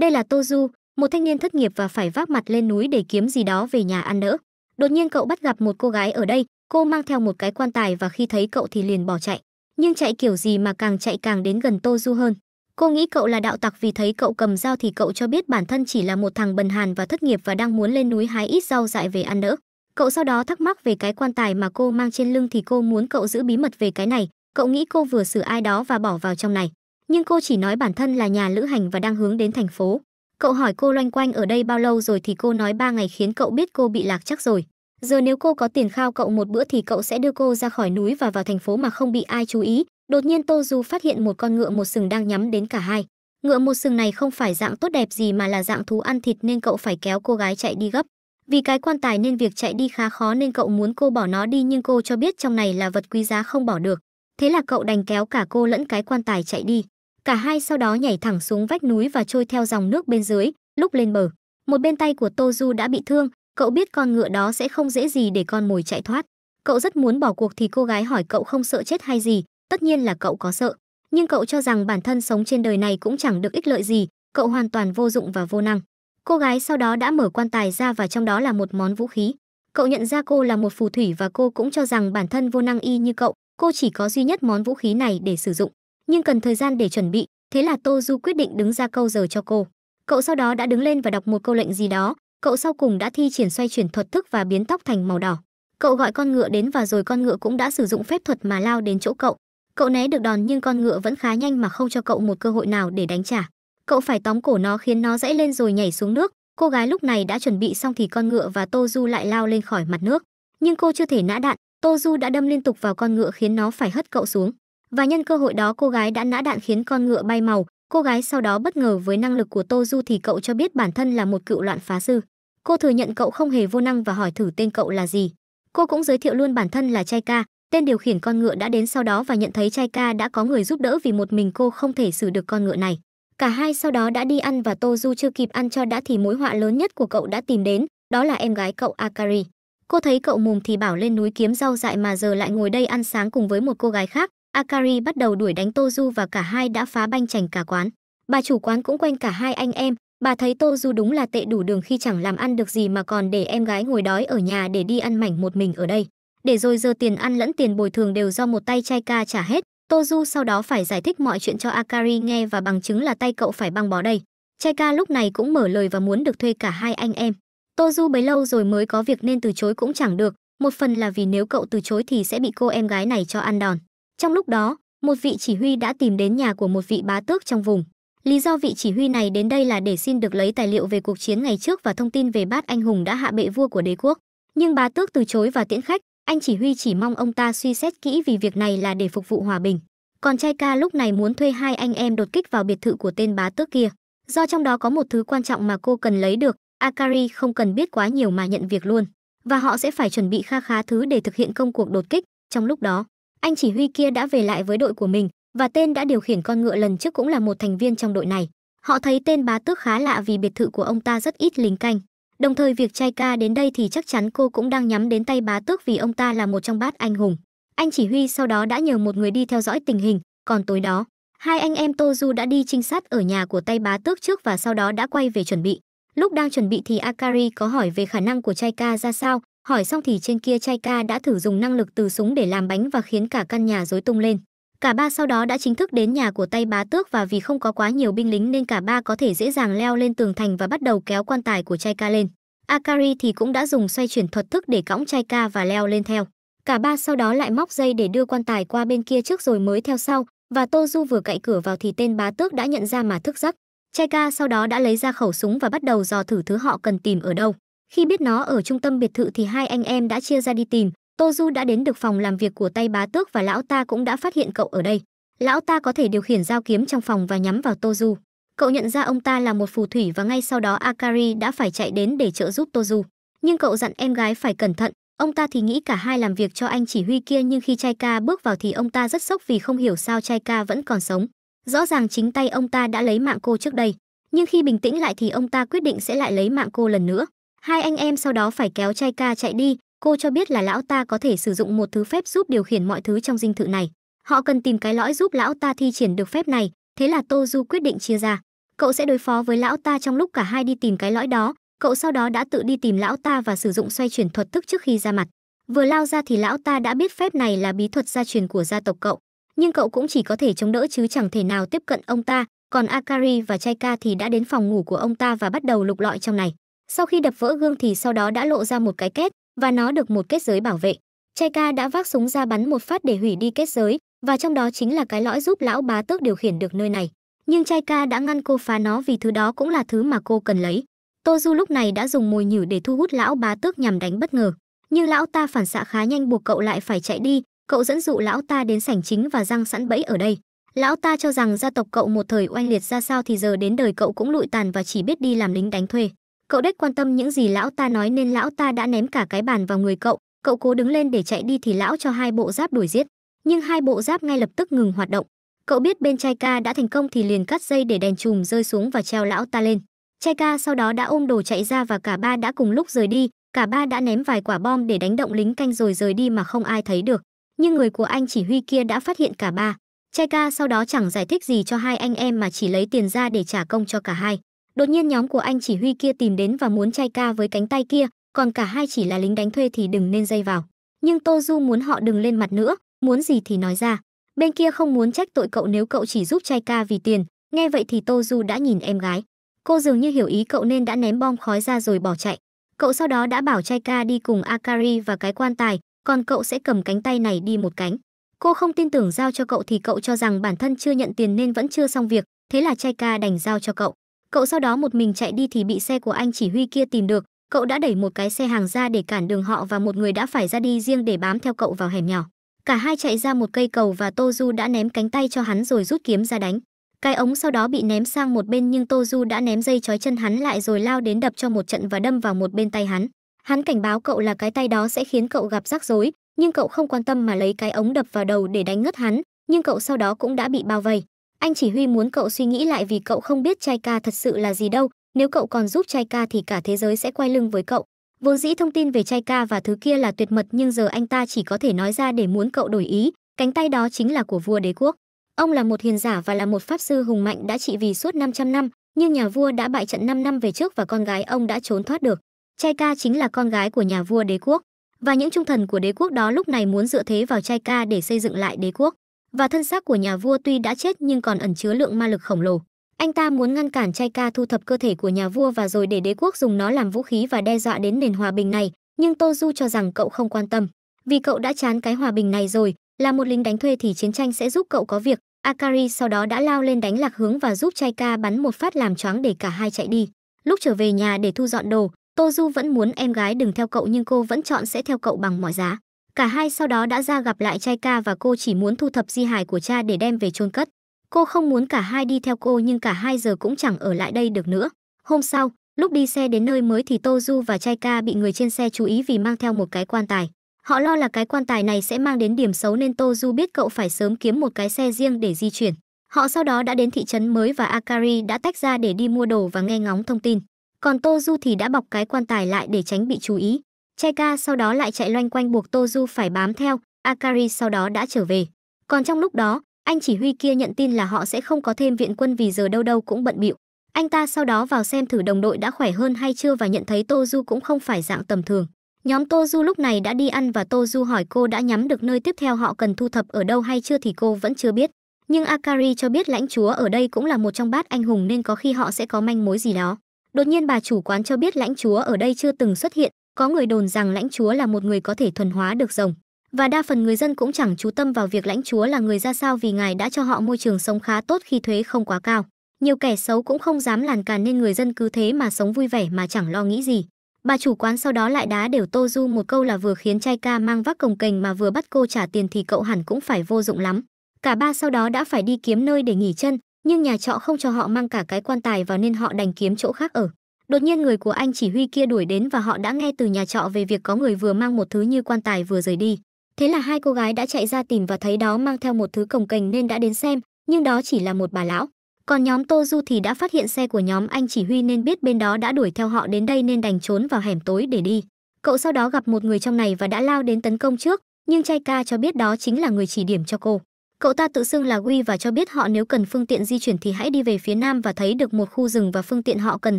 Đây là Tô Du, một thanh niên thất nghiệp và phải vác mặt lên núi để kiếm gì đó về nhà ăn đỡ. Đột nhiên cậu bắt gặp một cô gái ở đây, cô mang theo một cái quan tài và khi thấy cậu thì liền bỏ chạy. Nhưng chạy kiểu gì mà càng chạy càng đến gần Tô Du hơn. Cô nghĩ cậu là đạo tặc vì thấy cậu cầm dao thì cậu cho biết bản thân chỉ là một thằng bần hàn và thất nghiệp và đang muốn lên núi hái ít rau dại về ăn đỡ. Cậu sau đó thắc mắc về cái quan tài mà cô mang trên lưng thì cô muốn cậu giữ bí mật về cái này. Cậu nghĩ cô vừa xử ai đó và bỏ vào trong này nhưng cô chỉ nói bản thân là nhà lữ hành và đang hướng đến thành phố. Cậu hỏi cô loanh quanh ở đây bao lâu rồi thì cô nói ba ngày khiến cậu biết cô bị lạc chắc rồi. Giờ nếu cô có tiền khao cậu một bữa thì cậu sẽ đưa cô ra khỏi núi và vào thành phố mà không bị ai chú ý. Đột nhiên Tô Du phát hiện một con ngựa một sừng đang nhắm đến cả hai. Ngựa một sừng này không phải dạng tốt đẹp gì mà là dạng thú ăn thịt nên cậu phải kéo cô gái chạy đi gấp. Vì cái quan tài nên việc chạy đi khá khó nên cậu muốn cô bỏ nó đi nhưng cô cho biết trong này là vật quý giá không bỏ được. Thế là cậu đành kéo cả cô lẫn cái quan tài chạy đi. Cả hai sau đó nhảy thẳng xuống vách núi và trôi theo dòng nước bên dưới, lúc lên bờ. Một bên tay của Tô Du đã bị thương, cậu biết con ngựa đó sẽ không dễ gì để con mồi chạy thoát. Cậu rất muốn bỏ cuộc thì cô gái hỏi cậu không sợ chết hay gì, tất nhiên là cậu có sợ. Nhưng cậu cho rằng bản thân sống trên đời này cũng chẳng được ích lợi gì, cậu hoàn toàn vô dụng và vô năng. Cô gái sau đó đã mở quan tài ra và trong đó là một món vũ khí. Cậu nhận ra cô là một phù thủy và cô cũng cho rằng bản thân vô năng y như cậu, cô chỉ có duy nhất món vũ khí này để sử dụng nhưng cần thời gian để chuẩn bị, thế là Tô Du quyết định đứng ra câu giờ cho cô. Cậu sau đó đã đứng lên và đọc một câu lệnh gì đó, cậu sau cùng đã thi triển xoay chuyển thuật thức và biến tóc thành màu đỏ. Cậu gọi con ngựa đến và rồi con ngựa cũng đã sử dụng phép thuật mà lao đến chỗ cậu. Cậu né được đòn nhưng con ngựa vẫn khá nhanh mà không cho cậu một cơ hội nào để đánh trả. Cậu phải tóm cổ nó khiến nó dãy lên rồi nhảy xuống nước. Cô gái lúc này đã chuẩn bị xong thì con ngựa và Tô Du lại lao lên khỏi mặt nước. Nhưng cô chưa thể nã đạn, Tô Du đã đâm liên tục vào con ngựa khiến nó phải hất cậu xuống và nhân cơ hội đó cô gái đã nã đạn khiến con ngựa bay màu cô gái sau đó bất ngờ với năng lực của tô du thì cậu cho biết bản thân là một cựu loạn phá sư cô thừa nhận cậu không hề vô năng và hỏi thử tên cậu là gì cô cũng giới thiệu luôn bản thân là trai ca tên điều khiển con ngựa đã đến sau đó và nhận thấy trai ca đã có người giúp đỡ vì một mình cô không thể xử được con ngựa này cả hai sau đó đã đi ăn và tô du chưa kịp ăn cho đã thì mối họa lớn nhất của cậu đã tìm đến đó là em gái cậu akari cô thấy cậu mồm thì bảo lên núi kiếm rau dại mà giờ lại ngồi đây ăn sáng cùng với một cô gái khác Akari bắt đầu đuổi đánh Toju và cả hai đã phá banh chành cả quán. Bà chủ quán cũng quen cả hai anh em, bà thấy Toju đúng là tệ đủ đường khi chẳng làm ăn được gì mà còn để em gái ngồi đói ở nhà để đi ăn mảnh một mình ở đây. Để rồi giờ tiền ăn lẫn tiền bồi thường đều do một tay trai ca trả hết, Toju sau đó phải giải thích mọi chuyện cho Akari nghe và bằng chứng là tay cậu phải băng bó đây. Trai ca lúc này cũng mở lời và muốn được thuê cả hai anh em. Toju bấy lâu rồi mới có việc nên từ chối cũng chẳng được, một phần là vì nếu cậu từ chối thì sẽ bị cô em gái này cho ăn đòn. Trong lúc đó, một vị chỉ huy đã tìm đến nhà của một vị bá tước trong vùng. Lý do vị chỉ huy này đến đây là để xin được lấy tài liệu về cuộc chiến ngày trước và thông tin về bát anh hùng đã hạ bệ vua của đế quốc. Nhưng bá tước từ chối và tiễn khách, anh chỉ huy chỉ mong ông ta suy xét kỹ vì việc này là để phục vụ hòa bình. Còn trai ca lúc này muốn thuê hai anh em đột kích vào biệt thự của tên bá tước kia. Do trong đó có một thứ quan trọng mà cô cần lấy được, Akari không cần biết quá nhiều mà nhận việc luôn. Và họ sẽ phải chuẩn bị kha khá thứ để thực hiện công cuộc đột kích trong lúc đó anh chỉ huy kia đã về lại với đội của mình và tên đã điều khiển con ngựa lần trước cũng là một thành viên trong đội này họ thấy tên bá tước khá lạ vì biệt thự của ông ta rất ít lính canh đồng thời việc trai ca đến đây thì chắc chắn cô cũng đang nhắm đến tay bá tước vì ông ta là một trong bát anh hùng anh chỉ huy sau đó đã nhờ một người đi theo dõi tình hình còn tối đó hai anh em tô du đã đi trinh sát ở nhà của tay bá tước trước và sau đó đã quay về chuẩn bị lúc đang chuẩn bị thì akari có hỏi về khả năng của trai ca ra sao Hỏi xong thì trên kia Chai Ca đã thử dùng năng lực từ súng để làm bánh và khiến cả căn nhà rối tung lên. Cả ba sau đó đã chính thức đến nhà của tay bá tước và vì không có quá nhiều binh lính nên cả ba có thể dễ dàng leo lên tường thành và bắt đầu kéo quan tài của Chai Ca lên. Akari thì cũng đã dùng xoay chuyển thuật thức để cõng Chai Ca và leo lên theo. Cả ba sau đó lại móc dây để đưa quan tài qua bên kia trước rồi mới theo sau, và Tô Du vừa cậy cửa vào thì tên bá tước đã nhận ra mà thức giấc. Chai ca sau đó đã lấy ra khẩu súng và bắt đầu dò thử thứ họ cần tìm ở đâu. Khi biết nó ở trung tâm biệt thự thì hai anh em đã chia ra đi tìm, Tô Du đã đến được phòng làm việc của tay bá tước và lão ta cũng đã phát hiện cậu ở đây. Lão ta có thể điều khiển dao kiếm trong phòng và nhắm vào Tô Du. Cậu nhận ra ông ta là một phù thủy và ngay sau đó Akari đã phải chạy đến để trợ giúp Tô Du. Nhưng cậu dặn em gái phải cẩn thận, ông ta thì nghĩ cả hai làm việc cho anh chỉ huy kia nhưng khi Chaika bước vào thì ông ta rất sốc vì không hiểu sao Chaika vẫn còn sống. Rõ ràng chính tay ông ta đã lấy mạng cô trước đây, nhưng khi bình tĩnh lại thì ông ta quyết định sẽ lại lấy mạng cô lần nữa. Hai anh em sau đó phải kéo chai ca chạy đi, cô cho biết là lão ta có thể sử dụng một thứ phép giúp điều khiển mọi thứ trong dinh thự này. Họ cần tìm cái lõi giúp lão ta thi triển được phép này, thế là Tô Du quyết định chia ra. Cậu sẽ đối phó với lão ta trong lúc cả hai đi tìm cái lõi đó, cậu sau đó đã tự đi tìm lão ta và sử dụng xoay chuyển thuật thức trước khi ra mặt. Vừa lao ra thì lão ta đã biết phép này là bí thuật gia truyền của gia tộc cậu, nhưng cậu cũng chỉ có thể chống đỡ chứ chẳng thể nào tiếp cận ông ta, còn Akari và Chaika thì đã đến phòng ngủ của ông ta và bắt đầu lục lọi trong này sau khi đập vỡ gương thì sau đó đã lộ ra một cái kết và nó được một kết giới bảo vệ Chaika đã vác súng ra bắn một phát để hủy đi kết giới và trong đó chính là cái lõi giúp lão bá tước điều khiển được nơi này nhưng Chaika đã ngăn cô phá nó vì thứ đó cũng là thứ mà cô cần lấy tô du lúc này đã dùng mồi nhử để thu hút lão bá tước nhằm đánh bất ngờ nhưng lão ta phản xạ khá nhanh buộc cậu lại phải chạy đi cậu dẫn dụ lão ta đến sảnh chính và răng sẵn bẫy ở đây lão ta cho rằng gia tộc cậu một thời oanh liệt ra sao thì giờ đến đời cậu cũng lụi tàn và chỉ biết đi làm lính đánh thuê Cậu đếch quan tâm những gì lão ta nói nên lão ta đã ném cả cái bàn vào người cậu, cậu cố đứng lên để chạy đi thì lão cho hai bộ giáp đuổi giết, nhưng hai bộ giáp ngay lập tức ngừng hoạt động. Cậu biết bên trai ca đã thành công thì liền cắt dây để đèn chùm rơi xuống và treo lão ta lên. Trai ca sau đó đã ôm đồ chạy ra và cả ba đã cùng lúc rời đi, cả ba đã ném vài quả bom để đánh động lính canh rồi rời đi mà không ai thấy được. Nhưng người của anh chỉ huy kia đã phát hiện cả ba. Trai ca sau đó chẳng giải thích gì cho hai anh em mà chỉ lấy tiền ra để trả công cho cả hai. Đột nhiên nhóm của anh chỉ huy kia tìm đến và muốn chay ca với cánh tay kia, còn cả hai chỉ là lính đánh thuê thì đừng nên dây vào. Nhưng Tô Du muốn họ đừng lên mặt nữa, muốn gì thì nói ra. Bên kia không muốn trách tội cậu nếu cậu chỉ giúp trai ca vì tiền, nghe vậy thì Tô Du đã nhìn em gái. Cô dường như hiểu ý cậu nên đã ném bom khói ra rồi bỏ chạy. Cậu sau đó đã bảo trai ca đi cùng Akari và cái quan tài, còn cậu sẽ cầm cánh tay này đi một cánh. Cô không tin tưởng giao cho cậu thì cậu cho rằng bản thân chưa nhận tiền nên vẫn chưa xong việc, thế là trai ca đành giao cho cậu. Cậu sau đó một mình chạy đi thì bị xe của anh chỉ huy kia tìm được, cậu đã đẩy một cái xe hàng ra để cản đường họ và một người đã phải ra đi riêng để bám theo cậu vào hẻm nhỏ. Cả hai chạy ra một cây cầu và Tô Du đã ném cánh tay cho hắn rồi rút kiếm ra đánh. Cái ống sau đó bị ném sang một bên nhưng Tô Du đã ném dây trói chân hắn lại rồi lao đến đập cho một trận và đâm vào một bên tay hắn. Hắn cảnh báo cậu là cái tay đó sẽ khiến cậu gặp rắc rối, nhưng cậu không quan tâm mà lấy cái ống đập vào đầu để đánh ngất hắn, nhưng cậu sau đó cũng đã bị bao vây. Anh chỉ huy muốn cậu suy nghĩ lại vì cậu không biết trai ca thật sự là gì đâu, nếu cậu còn giúp trai ca thì cả thế giới sẽ quay lưng với cậu. Vốn dĩ thông tin về trai ca và thứ kia là tuyệt mật nhưng giờ anh ta chỉ có thể nói ra để muốn cậu đổi ý, cánh tay đó chính là của vua đế quốc. Ông là một hiền giả và là một pháp sư hùng mạnh đã trị vì suốt 500 năm, nhưng nhà vua đã bại trận 5 năm về trước và con gái ông đã trốn thoát được. Trai ca chính là con gái của nhà vua đế quốc, và những trung thần của đế quốc đó lúc này muốn dựa thế vào trai ca để xây dựng lại đế quốc và thân xác của nhà vua tuy đã chết nhưng còn ẩn chứa lượng ma lực khổng lồ. Anh ta muốn ngăn cản Chai Ca thu thập cơ thể của nhà vua và rồi để đế quốc dùng nó làm vũ khí và đe dọa đến nền hòa bình này, nhưng Tô Du cho rằng cậu không quan tâm, vì cậu đã chán cái hòa bình này rồi, là một lính đánh thuê thì chiến tranh sẽ giúp cậu có việc. Akari sau đó đã lao lên đánh lạc hướng và giúp Chai Ca bắn một phát làm choáng để cả hai chạy đi. Lúc trở về nhà để thu dọn đồ, Tô Du vẫn muốn em gái đừng theo cậu nhưng cô vẫn chọn sẽ theo cậu bằng mọi giá. Cả hai sau đó đã ra gặp lại trai ca và cô chỉ muốn thu thập di hài của cha để đem về chôn cất. Cô không muốn cả hai đi theo cô nhưng cả hai giờ cũng chẳng ở lại đây được nữa. Hôm sau, lúc đi xe đến nơi mới thì Tô Du và trai ca bị người trên xe chú ý vì mang theo một cái quan tài. Họ lo là cái quan tài này sẽ mang đến điểm xấu nên Tô Du biết cậu phải sớm kiếm một cái xe riêng để di chuyển. Họ sau đó đã đến thị trấn mới và Akari đã tách ra để đi mua đồ và nghe ngóng thông tin. Còn Tô Du thì đã bọc cái quan tài lại để tránh bị chú ý. Cheka sau đó lại chạy loanh quanh buộc Toju phải bám theo, Akari sau đó đã trở về. Còn trong lúc đó, anh chỉ huy kia nhận tin là họ sẽ không có thêm viện quân vì giờ đâu đâu cũng bận bịu. Anh ta sau đó vào xem thử đồng đội đã khỏe hơn hay chưa và nhận thấy Toju cũng không phải dạng tầm thường. Nhóm Toju lúc này đã đi ăn và Toju hỏi cô đã nhắm được nơi tiếp theo họ cần thu thập ở đâu hay chưa thì cô vẫn chưa biết. Nhưng Akari cho biết lãnh chúa ở đây cũng là một trong bát anh hùng nên có khi họ sẽ có manh mối gì đó. Đột nhiên bà chủ quán cho biết lãnh chúa ở đây chưa từng xuất hiện, có người đồn rằng lãnh chúa là một người có thể thuần hóa được rồng, và đa phần người dân cũng chẳng chú tâm vào việc lãnh chúa là người ra sao vì ngài đã cho họ môi trường sống khá tốt khi thuế không quá cao. Nhiều kẻ xấu cũng không dám làn càn nên người dân cứ thế mà sống vui vẻ mà chẳng lo nghĩ gì. Bà chủ quán sau đó lại đá đều Tô Du một câu là vừa khiến trai ca mang vác cồng kềnh mà vừa bắt cô trả tiền thì cậu hẳn cũng phải vô dụng lắm. Cả ba sau đó đã phải đi kiếm nơi để nghỉ chân, nhưng nhà trọ không cho họ mang cả cái quan tài vào nên họ đành kiếm chỗ khác ở. Đột nhiên người của anh chỉ huy kia đuổi đến và họ đã nghe từ nhà trọ về việc có người vừa mang một thứ như quan tài vừa rời đi. Thế là hai cô gái đã chạy ra tìm và thấy đó mang theo một thứ cồng cành nên đã đến xem, nhưng đó chỉ là một bà lão. Còn nhóm Tô Du thì đã phát hiện xe của nhóm anh chỉ huy nên biết bên đó đã đuổi theo họ đến đây nên đành trốn vào hẻm tối để đi. Cậu sau đó gặp một người trong này và đã lao đến tấn công trước, nhưng Chai Ca cho biết đó chính là người chỉ điểm cho cô. Cậu ta tự xưng là Quy và cho biết họ nếu cần phương tiện di chuyển thì hãy đi về phía nam và thấy được một khu rừng và phương tiện họ cần